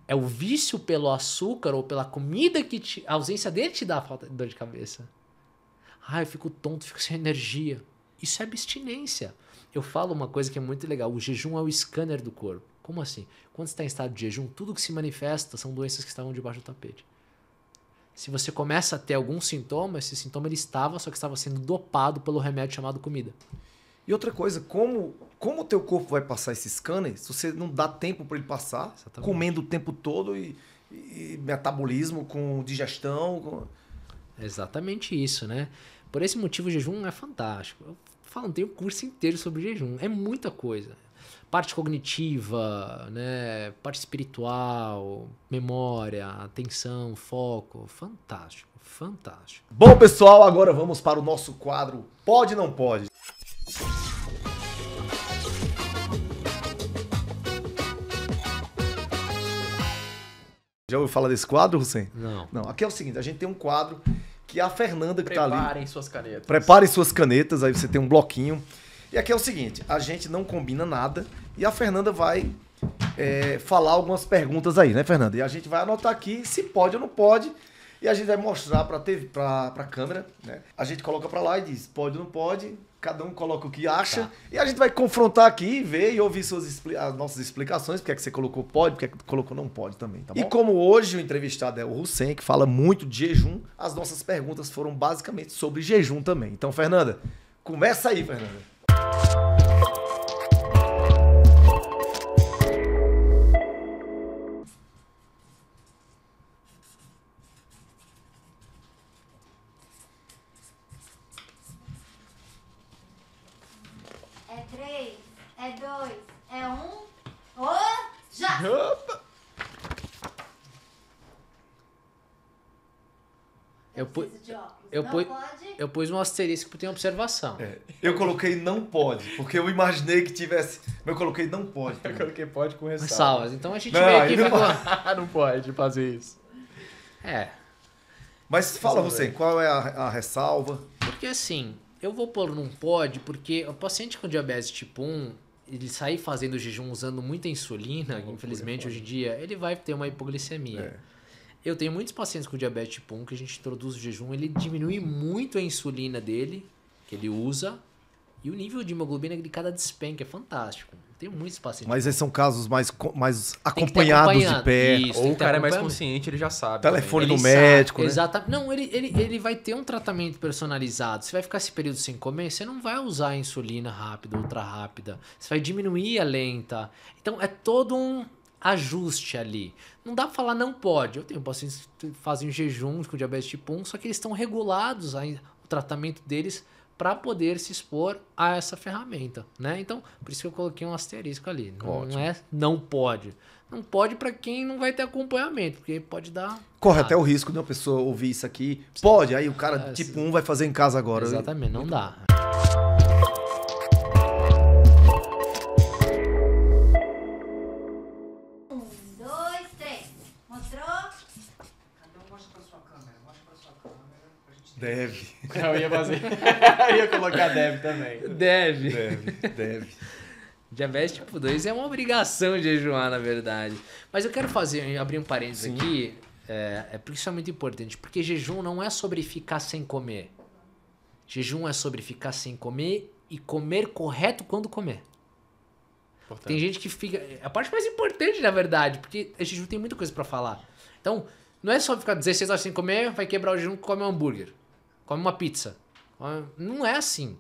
É o vício pelo açúcar ou pela comida que te, a ausência dele te dá falta de dor de cabeça. Ah, eu fico tonto, fico sem energia. Isso é abstinência. Eu falo uma coisa que é muito legal: o jejum é o scanner do corpo. Como assim? Quando você está em estado de jejum, tudo que se manifesta são doenças que estavam debaixo do tapete. Se você começa a ter algum sintoma, esse sintoma ele estava, só que estava sendo dopado pelo remédio chamado comida. E outra coisa, como como o teu corpo vai passar esse scanner se você não dá tempo para ele passar, Exatamente. comendo o tempo todo e, e metabolismo com digestão? Com... Exatamente isso, né? Por esse motivo, o jejum é fantástico. Eu falo, tem um curso inteiro sobre jejum. É muita coisa. Parte cognitiva, né? parte espiritual, memória, atenção, foco. Fantástico, fantástico. Bom, pessoal, agora vamos para o nosso quadro Pode Não Pode. Já ouviu falar desse quadro, Hussein? Não. Não. Aqui é o seguinte: a gente tem um quadro que é a Fernanda que está ali. Preparem suas canetas. Preparem suas canetas, aí você tem um bloquinho. E aqui é o seguinte, a gente não combina nada e a Fernanda vai é, falar algumas perguntas aí, né, Fernanda? E a gente vai anotar aqui se pode ou não pode e a gente vai mostrar para para para câmera, né? A gente coloca para lá e diz pode ou não pode, Cada um coloca o que acha. Tá. E a gente vai confrontar aqui, ver e ouvir suas, as nossas explicações, porque é que você colocou pode, porque é que colocou não pode também, tá bom? E como hoje o entrevistado é o Hussein, que fala muito de jejum, as nossas perguntas foram basicamente sobre jejum também. Então, Fernanda, começa aí, Fernanda. eu, pode? eu pus um asterisco porque tem observação. É, eu coloquei não pode, porque eu imaginei que tivesse. Eu coloquei não pode. Também. Eu coloquei pode com ressalvas. Salvas. Então a gente não, meio que não, vai... (laughs) não pode fazer isso. É. Mas fala você, qual é a, a ressalva? Porque assim, eu vou pôr num pode porque o paciente com diabetes tipo 1, ele sair fazendo jejum usando muita insulina, infelizmente hoje em dia, ele vai ter uma hipoglicemia. É. Eu tenho muitos pacientes com diabetes tipo 1 que a gente introduz o jejum, ele diminui muito a insulina dele, que ele usa, e o nível de hemoglobina glicada despenca, é fantástico. Eu tenho muitos pacientes. Mas esses são casos mais, mais acompanhados de pé. Isso, Ou o cara é mais consciente, ele já sabe. Telefone do médico. Exato. né? Não, ele, ele, ele vai ter um tratamento personalizado. Você vai ficar esse período sem comer, você não vai usar a insulina rápida, ultra rápida. Você vai diminuir a lenta. Então é todo um ajuste ali. Não dá pra falar não pode. Eu tenho pacientes que fazem jejum com diabetes tipo 1, só que eles estão regulados ainda, o tratamento deles para poder se expor a essa ferramenta, né? Então, por isso que eu coloquei um asterisco ali. Não é não pode. Não pode para quem não vai ter acompanhamento, porque pode dar. Corre até o risco de uma pessoa ouvir isso aqui. Sim. Pode, aí o cara é, tipo 1 um vai fazer em casa agora. Exatamente, não dá. Deve. Eu ia fazer. (laughs) Eu ia colocar deve também. Deve. Deve, deve. Diabetes tipo 2 é uma obrigação de jejuar, na verdade. Mas eu quero fazer, abrir um parênteses Sim. aqui. É, é porque isso é muito importante. Porque jejum não é sobre ficar sem comer. Jejum é sobre ficar sem comer e comer correto quando comer. Importante. Tem gente que fica. É a parte mais importante, na verdade, porque jejum tem muita coisa para falar. Então, não é só ficar 16 horas sem comer, vai quebrar o jejum e comer um hambúrguer come uma pizza. Não é assim.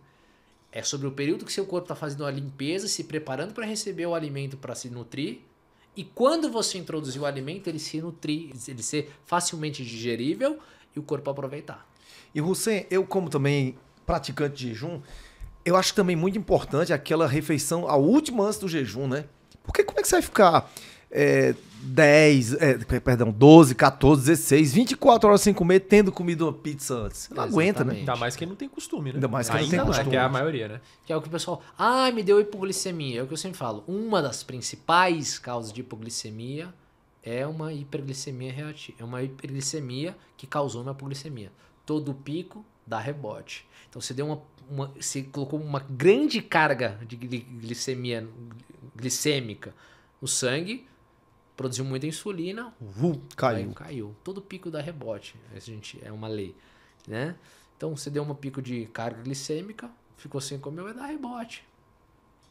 É sobre o período que seu corpo está fazendo a limpeza, se preparando para receber o alimento para se nutrir. E quando você introduzir o alimento, ele se nutrir, ele ser facilmente digerível e o corpo aproveitar. E Hussein, eu como também praticante de jejum, eu acho também muito importante aquela refeição, a última antes do jejum, né? Porque como é que você vai ficar é, 10, é, perdão, 12, 14, 16, 24 horas sem comer, tendo comido uma pizza antes. Não aguenta, né? Ainda mais que não tem costume, né? Ainda mais que não tem costume. É que é a maioria, né? Que é o que o pessoal. ah, me deu hipoglicemia. É o que eu sempre falo. Uma das principais causas de hipoglicemia é uma hiperglicemia reativa. É uma hiperglicemia que causou uma hipoglicemia. Todo pico dá rebote. Então você deu uma, uma você colocou uma grande carga de glicemia glicêmica no sangue, Produziu muita insulina, uh, caiu. caiu. Todo pico dá rebote. Né, Essa gente, é uma lei. Né? Então, você deu um pico de carga glicêmica, ficou sem comer, vai dar rebote.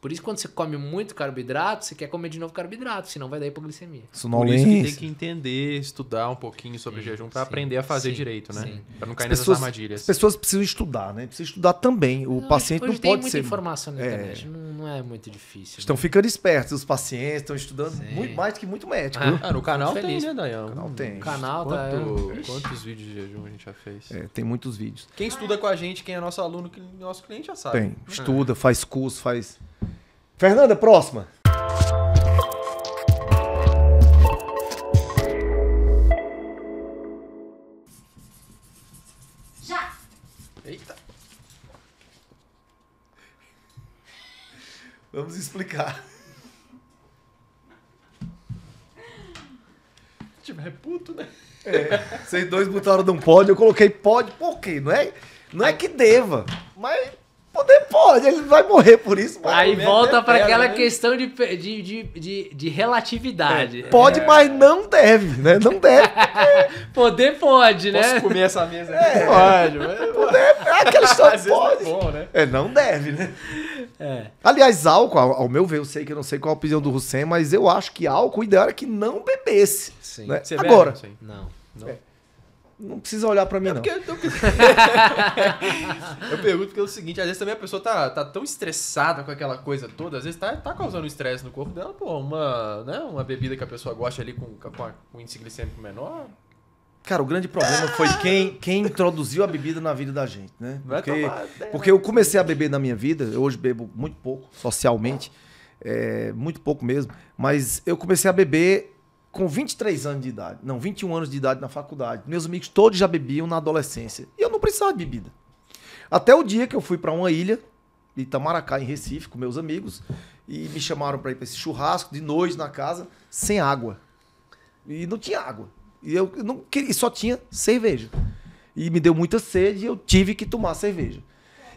Por isso, quando você come muito carboidrato, você quer comer de novo carboidrato, senão vai dar hipoglicemia. Sonolência. Por isso é que tem que entender, estudar um pouquinho sobre sim, jejum para aprender a fazer sim, direito, né? para Pra não cair as pessoas, nessas armadilhas. As pessoas precisam estudar, né? Precisa estudar também. O não, paciente não pode tem muita ser... informação na é. internet, é. não, não, é muito difícil. Estão né? ficando espertos os pacientes, estão estudando muito mais do que muito médico. Ah, ah no canal tem, né, Dayan? No canal tem. No canal Quanto, tá... Quantos vídeos de jejum a gente já fez? É, tem muitos vídeos. Quem estuda com a gente, quem é nosso aluno, é nosso cliente já sabe. Tem. Estuda, faz curso, faz... Fernanda, próxima. Já. Eita. Vamos explicar. Time é puto, né? É. Vocês dois botaram de um pode, eu coloquei pode, por quê? Não é, não é que deva pode, ele vai morrer por isso. Aí volta para aquela né? questão de, de, de, de, de relatividade. É, pode, é. mas não deve, né? Não deve. Porque... (laughs) Poder pode, né? Posso comer essa mesa aqui? É, pode. Mas... (laughs) Poder, é aquela história é pode. Bom, né? É, não deve, né? É. Aliás, álcool, ao, meu ver, eu sei que eu não sei qual a opinião do Hussein, mas eu acho que álcool, o ideal era que não bebesse. Sim. Né? Agora. Bebe? Não. não não precisa olhar para mim, é não. Eu, (laughs) eu pergunto que é o seguinte, às vezes também a pessoa tá, tá tão estressada com aquela coisa toda, às vezes tá, tá causando estresse no corpo dela, pô, uma, né, uma bebida que a pessoa gosta ali com, com, a, com um índice glicêmico menor. Cara, o grande problema foi ah! quem, quem introduziu a bebida na vida da gente, né? Porque, porque eu comecei a beber na minha vida, eu hoje bebo muito pouco, socialmente, é, muito pouco mesmo, mas eu comecei a beber com 23 anos de idade, não, 21 anos de idade na faculdade. Meus amigos todos já bebiam na adolescência. E eu não precisava de bebida. Até o dia que eu fui para uma ilha, Itamaracá, em Recife, com meus amigos, e me chamaram para ir para esse churrasco de noite na casa, sem água. E não tinha água. E eu não queria, só tinha cerveja. E me deu muita sede e eu tive que tomar cerveja.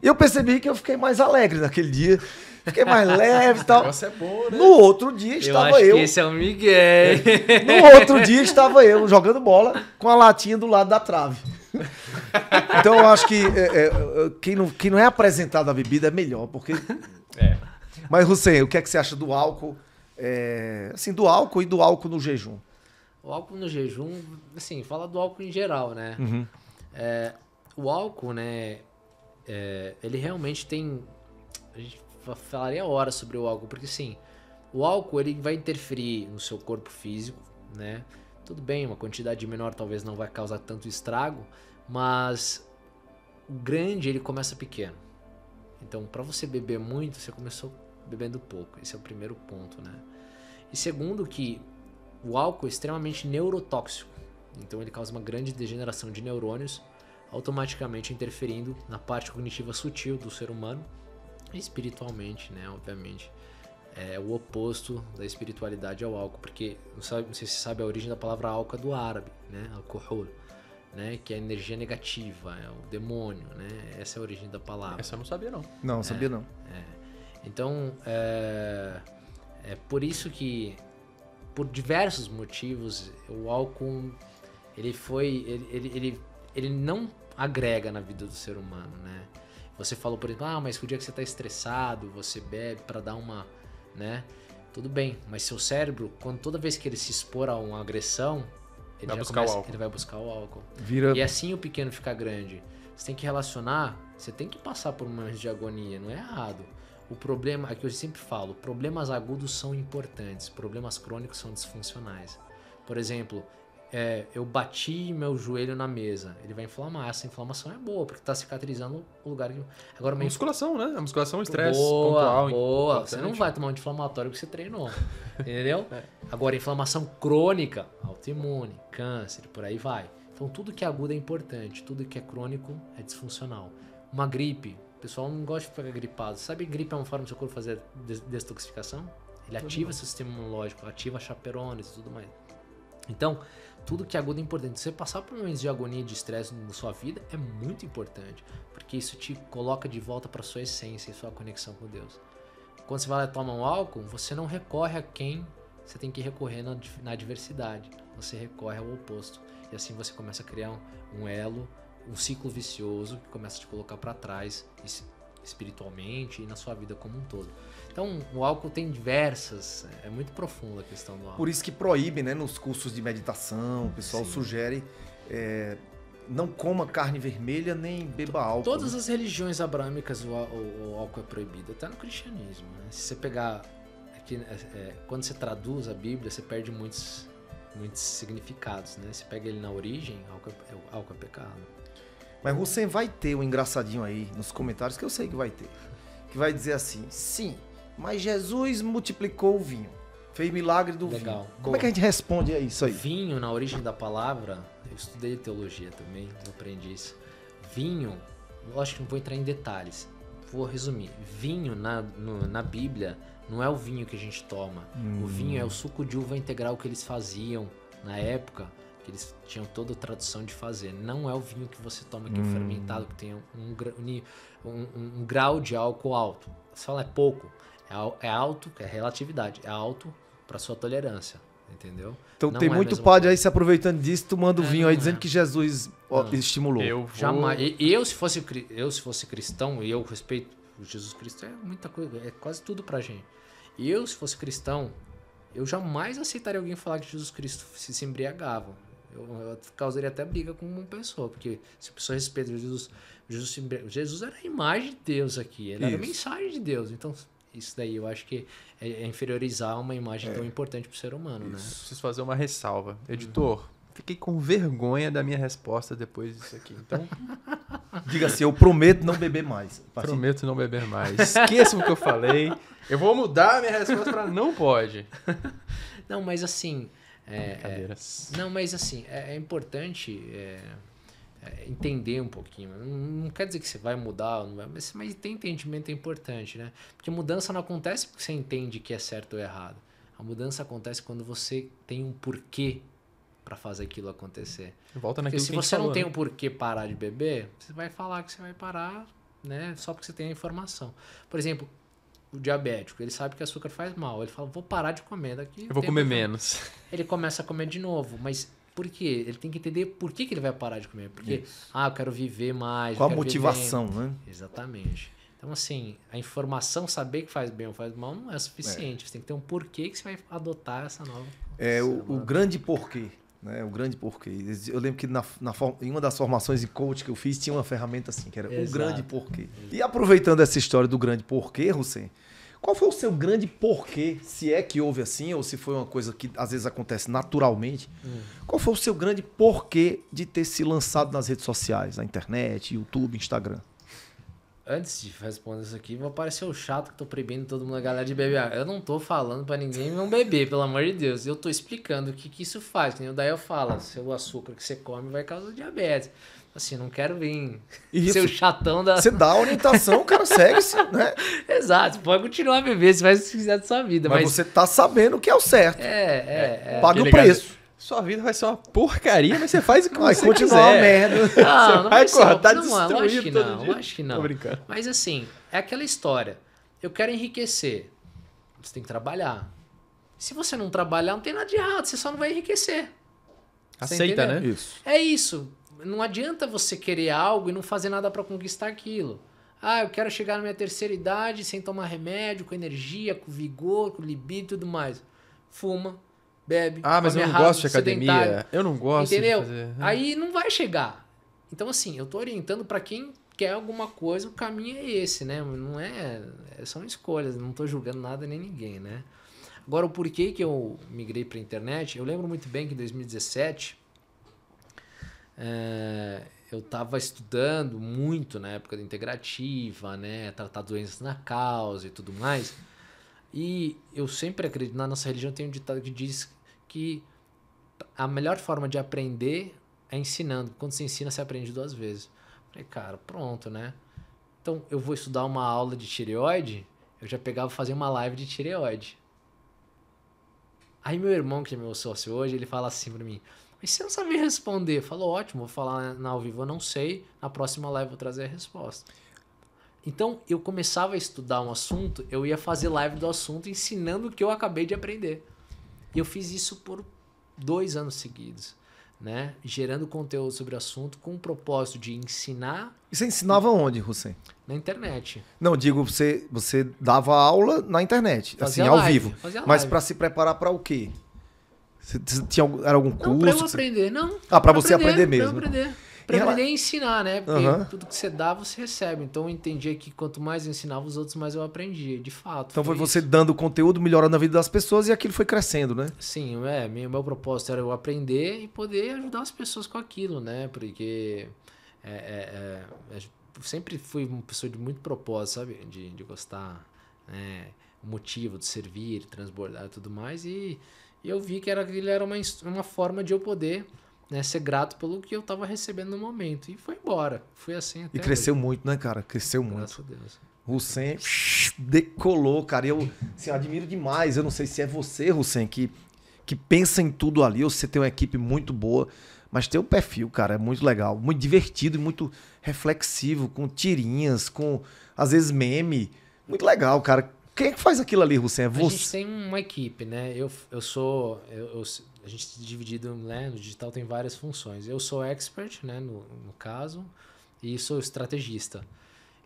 Eu percebi que eu fiquei mais alegre naquele dia Fiquei é mais leve e tal. Nossa, é bom, né? No outro dia estava eu. Acho eu. Que esse é o Miguel. (laughs) No outro dia estava eu jogando bola com a latinha do lado da trave. Então eu acho que é, é, é, quem, não, quem não é apresentado à bebida é melhor, porque. É. Mas, Hussein, o que é que você acha do álcool? É, assim, do álcool e do álcool no jejum? O álcool no jejum, assim, fala do álcool em geral, né? Uhum. É, o álcool, né? É, ele realmente tem. A gente falaria horas sobre o álcool, porque sim, o álcool ele vai interferir no seu corpo físico, né? Tudo bem, uma quantidade menor talvez não vai causar tanto estrago, mas o grande ele começa pequeno. Então, para você beber muito, você começou bebendo pouco. Esse é o primeiro ponto, né? E segundo que o álcool é extremamente neurotóxico. Então, ele causa uma grande degeneração de neurônios, automaticamente interferindo na parte cognitiva sutil do ser humano espiritualmente, né? Obviamente. É o oposto da espiritualidade ao álcool, porque não, sabe, não sei se você sabe a origem da palavra álcool é do árabe, né? Alcohol, né? Que é energia negativa, é o demônio, né? Essa é a origem da palavra. Essa eu não sabia, não. Não, é, sabia não. É. Então, é, é por isso que, por diversos motivos, o álcool, ele foi, ele, ele, ele, ele não agrega na vida do ser humano, né? Você falou, por exemplo, ah, mas o dia que você está estressado, você bebe para dar uma, né? Tudo bem, mas seu cérebro, quando toda vez que ele se expor a uma agressão, ele vai, buscar, começa, o ele vai buscar o álcool. Vira... E assim o pequeno fica grande. Você tem que relacionar, você tem que passar por momentos de agonia, não é errado. O problema, é que eu sempre falo, problemas agudos são importantes, problemas crônicos são disfuncionais. Por exemplo, é, eu bati meu joelho na mesa, ele vai inflamar. Essa inflamação é boa, porque está cicatrizando o lugar que. Agora, musculação, né? A musculação é um estresse boa, pontual. Boa, você não vai tomar um inflamatório que você treinou. (laughs) entendeu? É. Agora, inflamação crônica, autoimune, câncer, por aí vai. Então, tudo que é agudo é importante, tudo que é crônico é disfuncional. Uma gripe, o pessoal não gosta de ficar gripado. Sabe, gripe é uma forma do seu corpo fazer des detoxificação? Ele ativa seu sistema imunológico, ativa chaperones e tudo mais. Então, tudo que é agudo é importante. Você passar por momentos de agonia, de estresse na sua vida é muito importante, porque isso te coloca de volta para sua essência e sua conexão com Deus. Quando você vai lá e toma um álcool, você não recorre a quem você tem que recorrer na, adversidade. Você recorre ao oposto. E assim você começa a criar um, um elo, um ciclo vicioso que começa a te colocar para trás e espiritualmente e na sua vida como um todo. Então, o álcool tem diversas, é, é muito profunda a questão do álcool. Por isso que proíbe, né, nos cursos de meditação, o pessoal Sim. sugere é, não coma carne vermelha nem beba álcool. Todas né? as religiões abrâmicas o, o, o álcool é proibido, até no cristianismo. Né? Se você pegar aqui, é, é, é, quando você traduz a Bíblia, você perde muitos muitos significados, né? Você pega ele na origem, álcool é, álcool é pecado. Mas você vai ter um engraçadinho aí nos comentários, que eu sei que vai ter. Que vai dizer assim: sim, mas Jesus multiplicou o vinho. Fez milagre do Legal. vinho. Como é Boa. é que a gente responde a isso aí? Vinho, na origem da palavra, eu estudei teologia também, aprendi isso. Vinho, lógico que não vou entrar em detalhes. Vou resumir. Vinho na, no, na Bíblia não é o vinho que a gente toma. Hum. O vinho é o hum. suco de uva integral que eles faziam na época que eles tinham toda a tradução de fazer. Não é o vinho que você toma aqui é hum. fermentado, que tem um, um, um, um, grau de álcool alto. Você fala, é pouco. É, é alto, é relatividade. É alto para sua tolerância. Entendeu? Então não tem é muito padre coisa. aí se aproveitando disso, tomando é, vinho aí, dizendo é. que Jesus ó, estimulou. Eu vou... Jamais. eu, se fosse, eu, se fosse cristão, e eu respeito Jesus Cristo, é muita coisa, é quase tudo pra gente. Eu, se fosse cristão, eu jamais aceitaria alguém falar que Jesus Cristo se embriagava. Eu, eu causaria até briga com uma pessoa, porque se a pessoa respeita Jesus, Jesus, Jesus era a imagem de Deus aqui, ele isso. era a mensagem de Deus. Então, isso daí eu acho que é, é inferiorizar uma imagem é. tão importante para o ser humano, né? isso. né? Preciso fazer uma ressalva. Uhum. Editor, uhum. fiquei com vergonha da minha resposta depois disso aqui. Então, (laughs) diga assim, eu prometo não beber mais. Prometo não beber mais. (laughs) Esqueça o que eu falei. Eu vou mudar a minha resposta para não pode. Não, mas assim, é, é, Brincadeiras. É, não, mas assim, é, é importante é, é, entender um pouquinho. Não, não, quer dizer que você vai mudar, não vai, mas, mas ter entendimento é importante, né? Porque mudança não acontece porque você entende que é certo ou errado. A mudança acontece quando você tem um porquê para fazer aquilo acontecer. Volta naquilo porque se você falou, não tem né? um porquê parar de beber, você vai falar que você vai parar, né? Só porque você tem a informação. Por exemplo, o diabético, ele sabe que açúcar faz mal. Ele fala, vou parar de comer daqui. Eu vou comer menos. Ele começa a comer de novo, mas por quê? Ele tem que entender por que, que ele vai parar de comer. Porque, Isso. ah, eu quero viver mais. Qual a motivação, né? Exatamente. Então, assim, a informação, saber que faz bem ou faz mal, não é suficiente. É. Você tem que ter um porquê que você vai adotar essa nova. É, o, o grande porquê. Né? O grande porquê. Eu lembro que na, na, em uma das formações de coach que eu fiz, tinha uma ferramenta assim, que era Exato. o grande porquê. Exato. E aproveitando essa história do grande porquê, Hussein, qual foi o seu grande porquê, se é que houve assim, ou se foi uma coisa que às vezes acontece naturalmente? Hum. Qual foi o seu grande porquê de ter se lançado nas redes sociais, na internet, YouTube, Instagram? Antes de responder isso aqui, vou parecer o chato que tô proibindo todo mundo, a galera de beber. Eu não tô falando para ninguém não beber, pelo amor de Deus. Eu tô explicando o que, que isso faz. Daí eu falo, seu açúcar que você come vai causar diabetes. Assim, não quero vir Isso. ser o chatão da. Você dá a orientação, o cara segue-se, (laughs) né? Exato, pode continuar a viver, se faz o que quiser da sua vida. Mas, mas, você tá sabendo o que é o certo. É, é. é. é. Paga o preço. sua vida vai ser uma porcaria, mas você faz o que vai você continuar quiser. merda. Não, (laughs) você não vai acordar não, destruído não, todo não, Acho que não. Tô brincando. Mas assim, é aquela história. Eu quero enriquecer. Você tem que trabalhar. Se você não trabalhar, não tem nada de errado. Você só não vai enriquecer. Aceita, né? Isso. É isso não adianta você querer algo e não fazer nada para conquistar aquilo. Ah, eu quero chegar na minha terceira idade sem tomar remédio, com energia, com vigor, com libido e tudo mais. Fuma, bebe. Ah, mas eu não errado, gosto de academia. Eu não gosto. Entendeu? Fazer... É. Aí não vai chegar. Então, assim, eu tô orientando para quem quer alguma coisa, o caminho é esse, né? Não é, é. São escolhas, não tô julgando nada nem ninguém, né? Agora, o porquê que eu migrei pra internet, eu lembro muito bem que em 2017 é, eu estava estudando muito na época da integrativa, né? Tratar doenças na causa e tudo mais. E eu sempre acredito, na nossa religião tem um ditado que diz que a melhor forma de aprender é ensinando. Quando você ensina, você aprende duas vezes. falei, cara, pronto, né? Então, eu vou estudar uma aula de tireoide, eu já pegava fazer uma live de tireoide. Aí meu irmão, que é meu sócio hoje, ele fala assim pra mim, e você não sabia responder. Falou, ótimo, vou falar na ao vivo, eu não sei. Na próxima live vou trazer a resposta. Então, eu começava a estudar um assunto, eu ia fazer live do assunto ensinando o que eu acabei de aprender. E eu fiz isso por dois anos seguidos. Né? Gerando conteúdo sobre o assunto com o propósito de ensinar. E você ensinava onde, Hussein? Na internet. Não, digo, você, você dava aula na internet, fazia assim, live, ao vivo. Mas para se preparar para o quê? Você, tinha algum, era algum curso? Não, pra eu aprender, não. Ah, pra, pra você aprender, aprender mesmo. Pra aprender. Pra e aprender ela... e ensinar, né? Porque uhum. tudo que você dá, você recebe. Então eu entendi que quanto mais eu ensinava os outros, mais eu aprendia, de fato. Então foi, foi você dando conteúdo, melhorando a vida das pessoas e aquilo foi crescendo, né? Sim, é. Meu, meu propósito era eu aprender e poder ajudar as pessoas com aquilo, né? Porque é, é, é, é sempre fui uma pessoa de muito propósito, sabe? De, de gostar, né? O motivo de servir, transbordar e tudo mais. E e eu vi que era, ele era uma, uma forma de eu poder né, ser grato pelo que eu estava recebendo no momento. E foi embora. foi assim até E cresceu hoje. muito, né, cara? Cresceu Graças muito. Graças a Deus. Hussein decolou, cara. Eu assim, admiro demais. Eu não sei se é você, Hussein, que, que pensa em tudo ali, ou se você tem uma equipe muito boa, mas tem um perfil, cara, é muito legal, muito divertido e muito reflexivo, com tirinhas, com às vezes meme. Muito legal, cara. Quem é que faz aquilo ali, Hussein? É você? A gente tem uma equipe, né? Eu, eu sou. Eu, eu, a gente é dividido, né? No digital tem várias funções. Eu sou expert, né? No, no caso, e sou estrategista.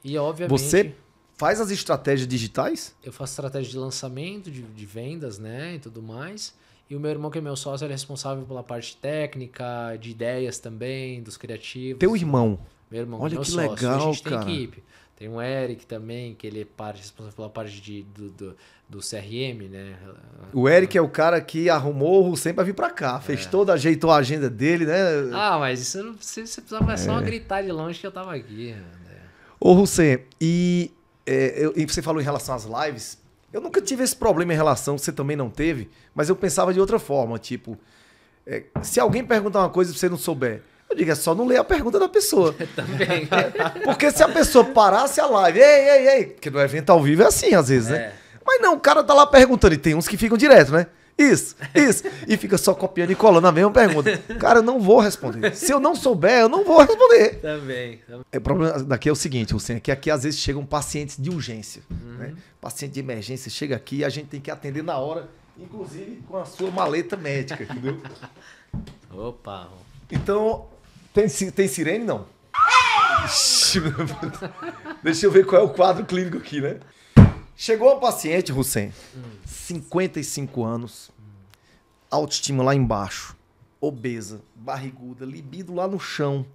E obviamente. Você faz as estratégias digitais? Eu faço estratégia de lançamento, de, de vendas, né? E tudo mais. E o meu irmão, que é meu sócio, ele é responsável pela parte técnica, de ideias também, dos criativos. Teu irmão. Meu irmão, Olha é meu que sócio. legal, a gente cara. tem equipe. Tem o Eric também, que ele é parte, responsável pela parte de, do, do, do, CRM, né? O Eric é o cara que arrumou o Hussein pra vir pra cá. Fez é. toda, ajeitou a agenda dele, né? Ah, mas isso não precisa, você precisava é. só gritar de longe que eu tava aqui. Né? Ô, Hussein, e, é, eu, e você falou em relação às lives. Eu nunca tive esse problema em relação, você também não teve, mas eu pensava de outra forma, tipo, é, se alguém perguntar uma coisa e você não souber, eu digo, é só não ler a pergunta da pessoa. (laughs) Também. (laughs) Porque se a pessoa parasse a live, ei, ei, ei, porque no evento ao vivo é assim às vezes, né? É. Mas não, o cara tá lá perguntando, e tem uns que ficam direto, né? Isso, isso. E fica só copiando e colando a mesma pergunta. Cara, eu não vou responder. Se eu não souber, eu não vou responder. Também. também. É, o problema daqui é o seguinte, Luciano, é que aqui às vezes chegam pacientes de urgência. Né? Uhum. Né? Paciente de emergência chega aqui e a gente tem que atender na hora, inclusive com a sua maleta médica, entendeu? (laughs) Opa. Então, tem, tem sirene, não? Deixa eu ver qual é o quadro clínico aqui, né? Chegou um paciente, Hussein, 55 anos, autoestima lá embaixo, obesa, barriguda, libido lá no chão,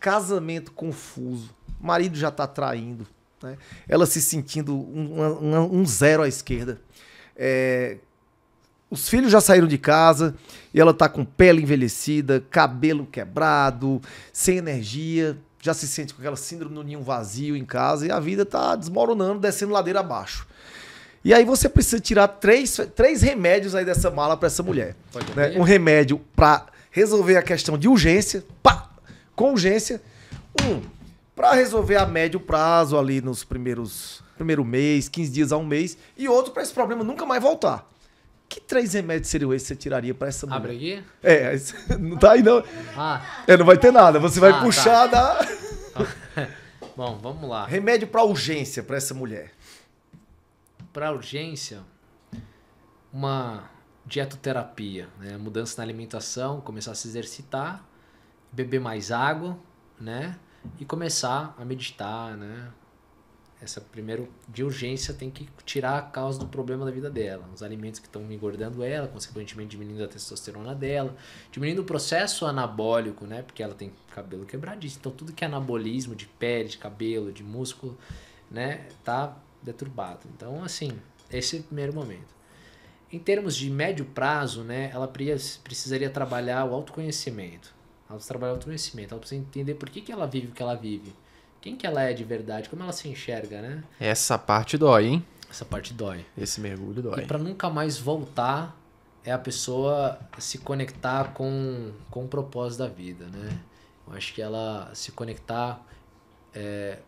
casamento confuso, marido já tá traindo, né? ela se sentindo um, um, um zero à esquerda, é, os filhos já saíram de casa e ela tá com pele envelhecida, cabelo quebrado, sem energia, já se sente com aquela síndrome do ninho vazio em casa e a vida tá desmoronando, descendo ladeira abaixo. E aí você precisa tirar três, três remédios aí dessa mala para essa mulher. Né? Um remédio para resolver a questão de urgência, pá, com urgência. Um, para resolver a médio prazo ali nos primeiros primeiro mês, 15 dias a um mês. E outro para esse problema nunca mais voltar. Que três remédios seriam esses que você tiraria pra essa mulher? Abre aqui? É, (laughs) não tá aí não. Ah. É, não vai ter nada. Você vai ah, tá. puxar tá. da. (laughs) Bom, vamos lá. Remédio pra urgência pra essa mulher. Pra urgência, uma dietoterapia, né? Mudança na alimentação, começar a se exercitar, beber mais água, né? E começar a meditar, né? essa primeiro de urgência tem que tirar a causa do problema da vida dela. Os alimentos que estão engordando ela, consequentemente diminuindo a testosterona dela, diminuindo o processo anabólico, né? Porque ela tem cabelo quebradiço. Então tudo que é anabolismo de pele, de cabelo, de músculo, né, tá deturbado. Então assim, esse é o primeiro momento. Em termos de médio prazo, né, ela precisaria trabalhar o autoconhecimento. Ela precisa trabalhar o autoconhecimento, ela precisa entender por que, que ela vive o que ela vive quem que ela é de verdade, como ela se enxerga, né? Essa parte dói, hein? Essa parte dói. Esse mergulho dói. E para nunca mais voltar é a pessoa se conectar com, com o propósito da vida, né? Eu acho que ela se conectar, é,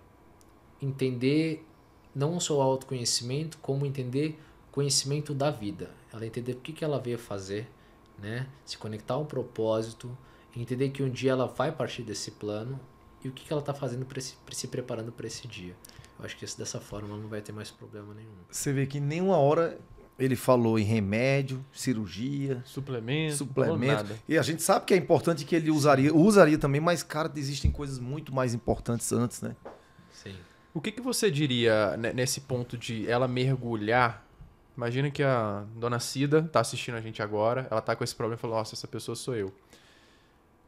entender não só o autoconhecimento, como entender conhecimento da vida. Ela entender o que, que ela veio fazer, né? Se conectar ao propósito, entender que um dia ela vai partir desse plano, e o que, que ela está fazendo para se preparando para esse dia. Eu acho que isso, dessa forma não vai ter mais problema nenhum. Você vê que nenhuma hora ele falou em remédio, cirurgia, suplemento, suplemento. E a gente sabe que é importante que ele usaria, usaria também, mas cara, existem coisas muito mais importantes antes, né? Sim. O que, que você diria nesse ponto de ela mergulhar? Imagina que a dona Cida tá assistindo a gente agora, ela tá com esse problema e falou: "Nossa, essa pessoa sou eu"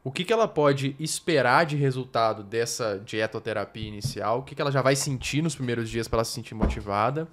o que, que ela pode esperar de resultado dessa dietoterapia inicial? O que, que ela já vai sentir nos primeiros dias para ela se sentir motivada?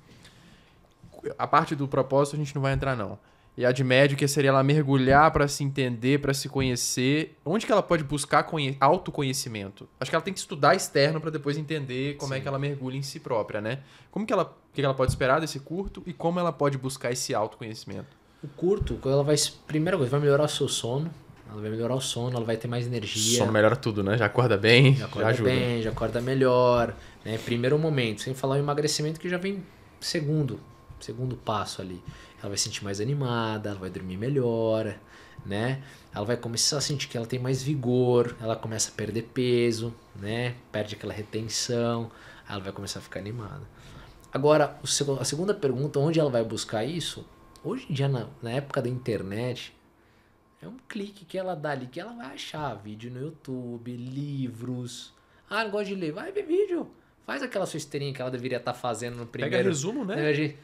A parte do propósito a gente não vai entrar, não. E a de médio, que seria ela mergulhar para se entender, para se conhecer. Onde que ela pode buscar autoconhecimento? Acho que ela tem que estudar externo para depois entender como é Sim. é que ela mergulha em si própria, né? Como que ela, que ela pode esperar desse curto e como ela pode buscar esse autoconhecimento? O curto, ela vai. Primeira coisa, vai melhorar o seu sono. Ela vai melhorar o sono, ela vai ter mais energia. O Sono melhora tudo, né? Já acorda bem, já, acorda já ajuda. bem, já acorda melhor. Né? Primeiro momento, sem falar o emagrecimento que já vem segundo, segundo passo ali. Ela vai se sentir mais animada, ela vai dormir melhor, né? Ela vai começar a sentir que ela tem mais vigor, ela começa a perder peso, né? Perde aquela retenção, ela vai começar a ficar animada. Agora, a segunda pergunta, onde ela vai buscar isso? Hoje em dia, na, na época da internet, é um clique que ela dá ali que ela vai achar vídeo no YouTube, livros. Ah, não gosta de ler. Vai ver vídeo. Faz aquela sua esteirinha que ela deveria estar tá fazendo no primeiro. Pega resumo, né?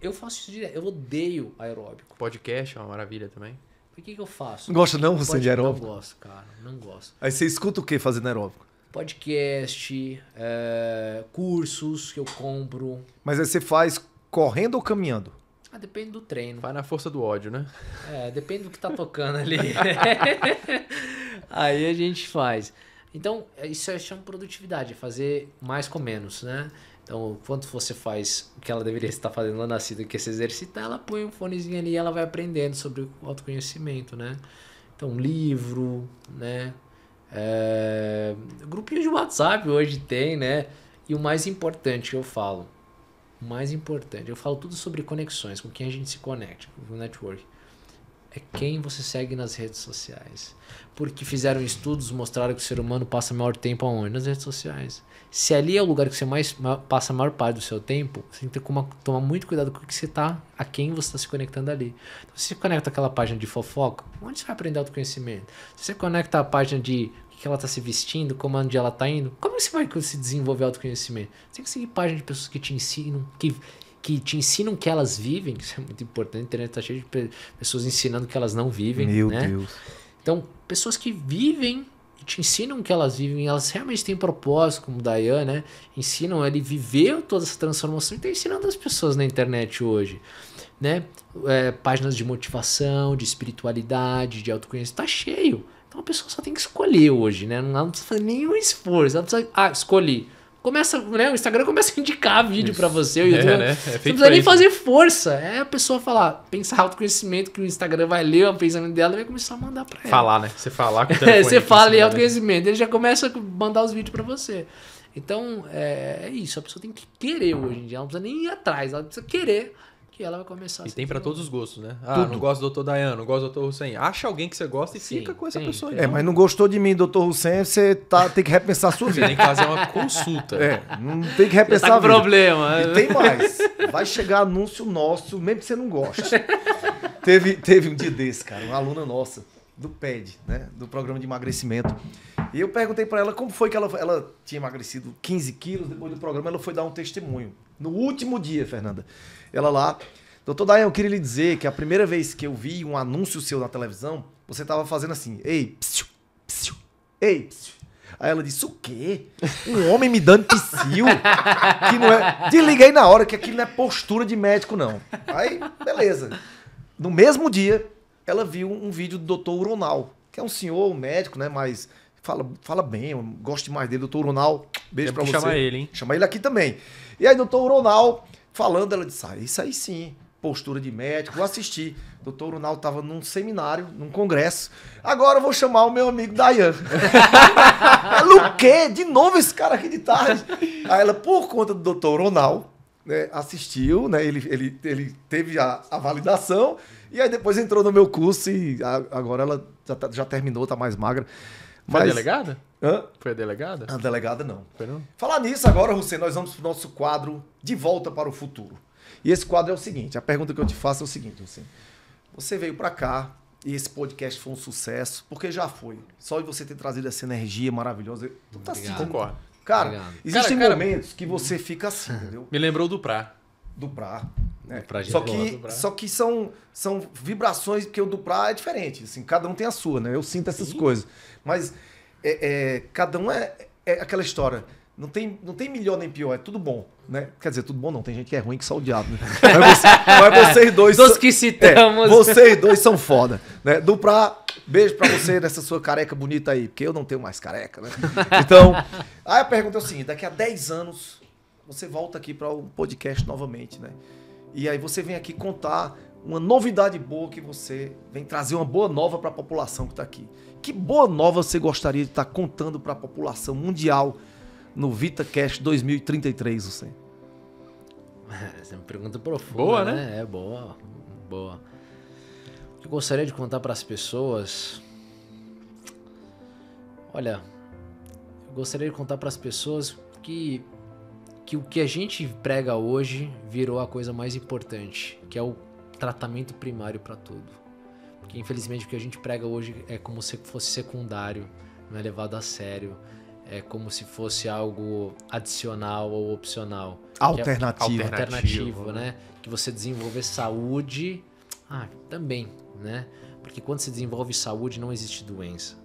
Eu faço isso direto. Eu odeio aeróbico. Podcast é uma maravilha também. Por que, que eu faço? Não gosta não você assim, de aeróbico? Não gosto, cara. Não gosto. Aí você escuta o que fazendo aeróbico? Podcast, é... cursos que eu compro. Mas aí você faz correndo ou caminhando? Ah, depende do treino. Vai na força do ódio, né? É, depende do que tá tocando ali. (laughs) Aí a gente faz. Então, é, isso é chama é produtividade, é fazer mais com menos, né? Então, quanto você faz o que ela deveria estar fazendo lá na cida, que é se exercitar, ela põe um fonezinho ali e ela vai aprendendo sobre o autoconhecimento, né? Então, livro, né? É... Grupinho de WhatsApp hoje tem, né? E o mais importante, eu falo, mais importante, eu falo tudo sobre conexões, com quem a gente se conecta, com o network, é quem você segue nas redes sociais. Porque fizeram estudos, mostraram que o ser humano passa maior tempo aonde? Nas redes sociais. Se ali é o lugar que você mais passa a maior parte do seu tempo, você tem que tomar muito cuidado com o que você tá, a quem você está se conectando ali. Então, se você conecta aquela página de fofoca, onde você vai aprender autoconhecimento? Se você conecta a página de que ela está se vestindo, como onde ela está indo. Como você vai se desenvolver autoconhecimento? Você tem que seguir páginas de pessoas que te ensinam, que, que te ensinam que elas vivem. Isso é muito importante. A internet está cheia de pessoas ensinando que elas não vivem. Meu né? Deus. Então, pessoas que vivem e te ensinam que elas vivem, elas realmente têm propósito, como Dayan, né? Ensinam, ele viveu toda essa transformação e está ensinando as pessoas na internet hoje. Né? É, páginas de motivação, de espiritualidade, de autoconhecimento, está cheio. Então a pessoa só tem que escolher hoje, né? Não, não precisa fazer nenhum esforço. Ela precisa. Ah, escolhi. Começa, né? O Instagram começa a indicar vídeo para você, o é, YouTube. É, né? é você não precisa nem fazer força. É a pessoa falar, pensar autoconhecimento que o Instagram vai ler o pensamento dela e vai começar a mandar para ela. Falar, né? Você falar com (laughs) o telefone, Você fala e né? autoconhecimento. Né? Ele já começa a mandar os vídeos para você. Então, é, é, isso. A pessoa tem que querer hoje em dia. Ela não precisa nem ir atrás. Ela precisa querer que ela vai começar E tem para todos os gostos, né? Ah, Tudo. não gosto do Dr. Dayano, não gosto do Dr. Hussein. Acha alguém que você gosta e Sim, fica com essa tem, pessoa aí. É, mas não gostou de mim, Dr. Hussein, você tá, tem que repensar a sua vida. Você tem que fazer uma consulta. É, não tem que repensar tá a vida. problema. E tem mais. Vai chegar anúncio nosso, mesmo que você não goste. teve, teve um dia desse, cara, uma aluna nossa do PED, né? Do programa de emagrecimento. E eu perguntei para ela como foi que ela, ela tinha emagrecido 15 quilos depois do programa. Ela foi dar um testemunho. No último dia, Fernanda. Ela lá. Doutor Dayan, eu queria lhe dizer que a primeira vez que eu vi um anúncio seu na televisão, você tava fazendo assim, ei, psiu, psiu, ei, psiu. Aí ela disse, o quê? Um homem me dando psiu? que não é... Desliguei na hora que aquilo não é postura de médico, não. Aí, beleza. No mesmo dia, ela viu um vídeo do doutor Uronal, que é um senhor, um médico, né, mas fala, fala bem, eu gosto demais dele, doutor Uronal, beijo Temos pra você. chamar ele, hein? Chamar ele aqui também. E aí, doutor Uronal Falando, ela disse: ah, isso aí sim, postura de médico, vou assistir. Doutor Ronaldo estava num seminário, num congresso. Agora eu vou chamar o meu amigo Dayan. Luque (laughs) De novo esse cara aqui de tarde. Aí ela, por conta do doutor Ronaldo né, assistiu, né, ele, ele, ele teve a, a, validação, e aí depois entrou no meu curso e agora ela já, tá, já terminou, está mais magra. Foi a delegada? Hã? Foi a delegada? A delegada não. Foi não? Falar nisso agora, você, nós vamos pro nosso quadro De Volta para o Futuro. E esse quadro é o seguinte, a pergunta que eu te faço é o seguinte, Hussein. Você veio para cá e esse podcast foi um sucesso, porque já foi. Só de você ter trazido essa energia maravilhosa. Tu tá assim, concordo. Cara, Obrigado. existem cara, momentos que você fica assim, entendeu? (laughs) Me lembrou do Prá. Do Prá. Né? Pra só que, só que são, são vibrações, porque o do Prá é diferente. Assim, cada um tem a sua, né? Eu sinto essas Sim. coisas. Mas é, é, cada um é, é aquela história. Não tem, não tem melhor nem pior, é tudo bom. Né? Quer dizer, tudo bom não, tem gente que é ruim que só o diabo. Né? (laughs) Mas, você, mas, vocês dois. Dos que citamos. É, vocês dois são foda. Né? Do pra. Beijo pra você nessa sua careca bonita aí, porque eu não tenho mais careca, né? Então, aí a pergunta é o seguinte: daqui a 10 anos, você volta aqui para o um podcast novamente, né? E aí você vem aqui contar uma novidade boa que você vem trazer, uma boa nova para a população que está aqui. Que boa nova você gostaria de estar tá contando para a população mundial no VitaCast 2033, você? (laughs) Essa é uma pergunta profunda, boa, né? né? É boa, boa. Eu gostaria de contar para as pessoas. Olha, eu gostaria de contar para as pessoas que que o que a gente prega hoje virou a coisa mais importante, que é o tratamento primário para tudo. Porque infelizmente o que a gente prega hoje é como se fosse secundário, não é levado a sério. É como se fosse algo adicional ou opcional. Alternativo. É alternativo, né? né? Que você desenvolver saúde. Ah, também, né? Porque quando se desenvolve saúde, não existe doença.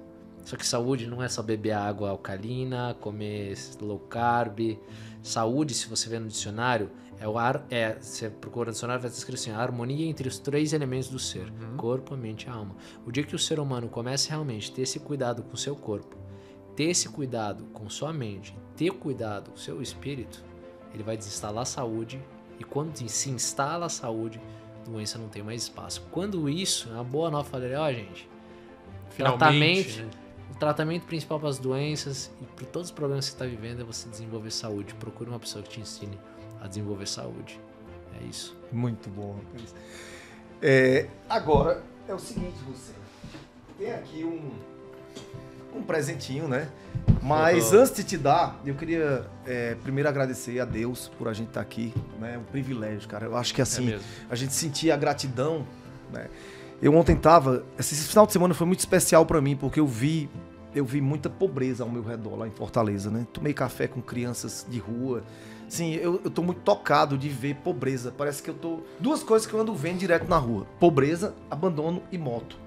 Só que saúde não é só beber água alcalina, comer low carb. Saúde, se você vê no dicionário, é o ar, é, você procura no dicionário, vai escrito assim, a harmonia entre os três elementos do ser, uhum. corpo, mente e alma. O dia que o ser humano comece realmente a ter esse cuidado com seu corpo, ter esse cuidado com sua mente, ter cuidado com seu espírito, ele vai desinstalar a saúde e quando se instala a saúde, a doença não tem mais espaço. Quando isso, é uma boa nova, falei, ó oh, gente, Finalmente, tratamento... Né? O tratamento principal para as doenças e para todos os problemas que você está vivendo é você desenvolver saúde. Procure uma pessoa que te ensine a desenvolver saúde. É isso. Muito bom, rapaz. É, agora, é o seguinte, você Tem aqui um, um presentinho, né? Mas uhum. antes de te dar, eu queria é, primeiro agradecer a Deus por a gente estar tá aqui. Né? É um privilégio, cara. Eu acho que assim, é a gente sentir a gratidão, né? Eu ontem tava, esse final de semana foi muito especial para mim, porque eu vi eu vi muita pobreza ao meu redor lá em Fortaleza, né? Tomei café com crianças de rua, Sim, eu, eu tô muito tocado de ver pobreza. Parece que eu tô. Duas coisas que eu ando vendo direto na rua: pobreza, abandono e moto.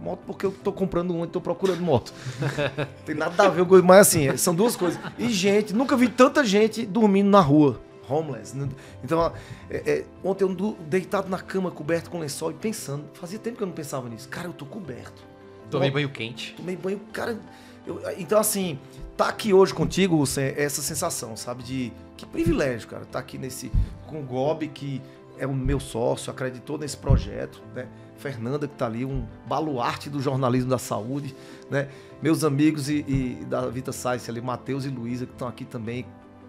Moto porque eu tô comprando uma e tô procurando moto. (laughs) Tem nada a ver, mas assim, são duas coisas. E gente, nunca vi tanta gente dormindo na rua. Homeless. Né? Então, é, é, ontem eu ando deitado na cama, coberto com lençol e pensando. Fazia tempo que eu não pensava nisso. Cara, eu tô coberto. Tomei banho quente. Tomei banho, cara. Eu, então, assim, tá aqui hoje contigo, Sam, é essa sensação, sabe? De que privilégio, cara, estar tá aqui nesse com o Gob que é o meu sócio, acreditou nesse projeto, né? Fernanda que está ali, um baluarte do jornalismo da saúde, né? Meus amigos e, e da Vita Science ali, Matheus e Luísa que estão aqui também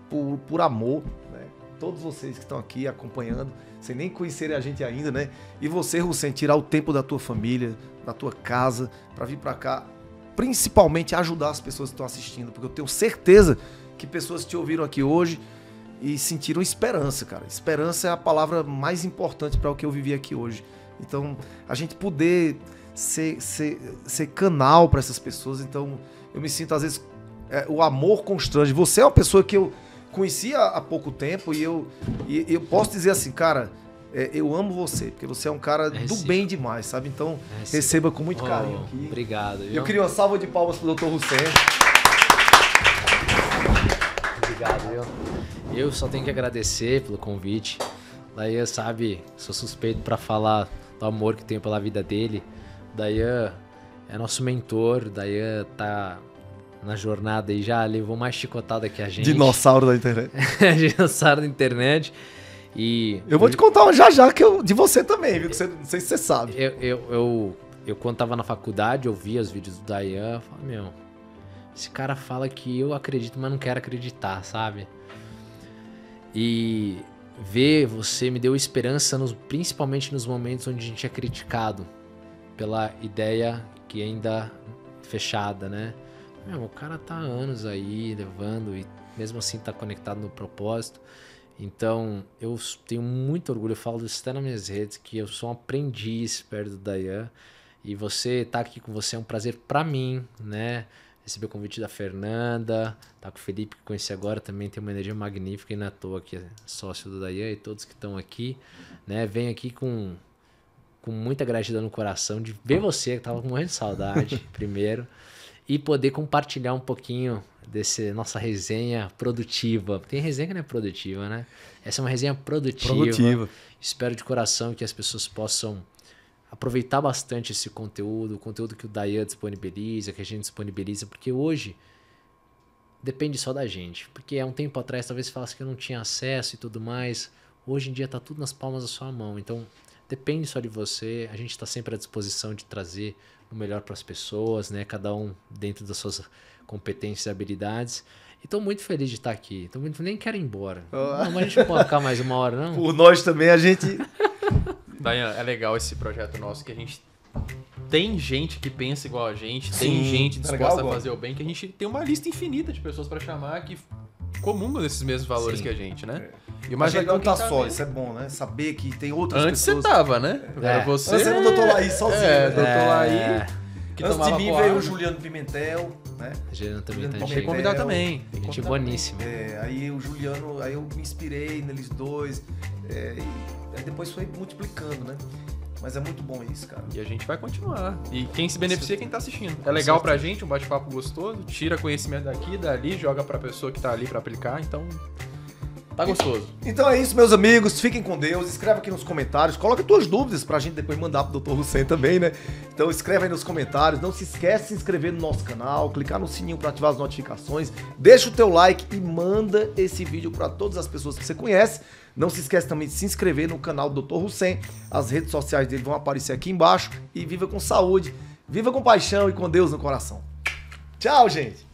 por, por amor, né? Todos vocês que estão aqui acompanhando, sem nem conhecerem a gente ainda, né? E você, Hussein, tirar o tempo da tua família, da tua casa, para vir para cá, principalmente ajudar as pessoas que estão assistindo, porque eu tenho certeza que pessoas que te ouviram aqui hoje e sentiram esperança, cara. Esperança é a palavra mais importante para o que eu vivi aqui hoje. Então, a gente poder ser, ser, ser canal para essas pessoas. Então, eu me sinto, às vezes, é, o amor constrange. Você é uma pessoa que eu conhecia há, pouco tempo e eu, e, eu posso dizer assim, cara. É, eu amo você, porque você é um cara do bem demais, sabe? Então, Receba. com muito carinho oh, aqui. Obrigado. Viu? Eu queria uma salva de palmas pro Dr. Hussein obrigado, viu? Eu só tenho que agradecer pelo convite. Dayan, sabe, sou suspeito para falar do amor que tenho pela vida dele. Dayan é nosso mentor, Dayan tá na jornada e já levou mais chicotada que a gente. Dinossauro da internet. (laughs) É, dinossauro da internet. E. Eu vou te contar um já já que eu, de você também, viu? Que você, não sei se você sabe. Eu, eu, eu, eu quando tava na faculdade, eu via os vídeos do Dayan, Falei, meu esse cara fala que eu acredito, mas não quero acreditar, sabe? E ver você me deu esperança, nos, principalmente nos momentos onde a gente é criticado pela ideia que é ainda fechada, né? Meu, o cara tá há anos aí levando e mesmo assim tá conectado no propósito. Então, eu tenho muito orgulho, eu falo isso até nas minhas redes, que eu sou um aprendiz perto do Dayan. E você tá aqui com você é um prazer para mim, né? Recebi o convite da Fernanda, tá com o Felipe que conheci agora, também tem uma energia magnífica e na é toa que é sócio do Dayan e todos que estão aqui, né? Vem aqui com com muita gratidão no coração de ver você, que tava morrendo de saudade, (laughs) primeiro, e poder compartilhar um pouquinho desse nossa resenha produtiva. Tem resenha que não é produtiva, né? Essa é uma resenha produtiva. Produtiva. Espero de coração que as pessoas possam aproveitar bastante esse conteúdo, o conteúdo que o Dayan disponibiliza, que a gente disponibiliza, porque hoje depende só da gente. Porque há um tempo atrás talvez falasse que eu não tinha acesso e tudo mais. Hoje em dia está tudo nas palmas da sua mão. Então depende só de você. A gente está sempre à disposição de trazer o melhor para as pessoas, né? Cada um dentro das suas competências e habilidades. E tô muito feliz de estar tá aqui. Tô muito... Nem quero ir embora. Oh. Não, mas a gente pode ficar mais uma hora, não? Por nós também, a gente (laughs) Daiane, é legal esse projeto nosso que a gente tem gente que pensa igual a gente, Sim, tem gente tá disposta legal, a fazer o bem, que a gente tem uma lista infinita de pessoas para chamar que comungam desses mesmos valores Sim. que a gente, né? É. E o mais é legal não é tá, tá só, isso é bom, né? Saber que tem outras Antes pessoas. Antes você tava, né? É. você. Antes era o doutor Laí sozinho. É, né? Dr. Laí. Que Antes de mim veio o Juliano Pimentel, né? Juliano Pimentel. Pimentel. convidar também. Tem gente boníssima. É, aí o Juliano, aí eu me inspirei neles dois. É, e Aí depois foi multiplicando, né? Mas é muito bom isso, cara. E a gente vai continuar. E quem se beneficia é quem tá assistindo. É legal pra gente, um bate-papo gostoso, tira conhecimento daqui, dali, joga pra pessoa que tá ali pra aplicar, então. Tá gostoso. Então é isso, meus amigos. Fiquem com Deus. Escreve aqui nos comentários. Coloca tuas dúvidas pra gente depois mandar pro Dr. Hussein também, né? Então escreve aí nos comentários. Não se esquece de se inscrever no nosso canal, clicar no sininho para ativar as notificações. Deixa o teu like e manda esse vídeo para todas as pessoas que você conhece. Não se esqueça também de se inscrever no canal do Dr. Hussein. As redes sociais dele vão aparecer aqui embaixo. E viva com saúde, viva com paixão e com Deus no coração. Tchau, gente!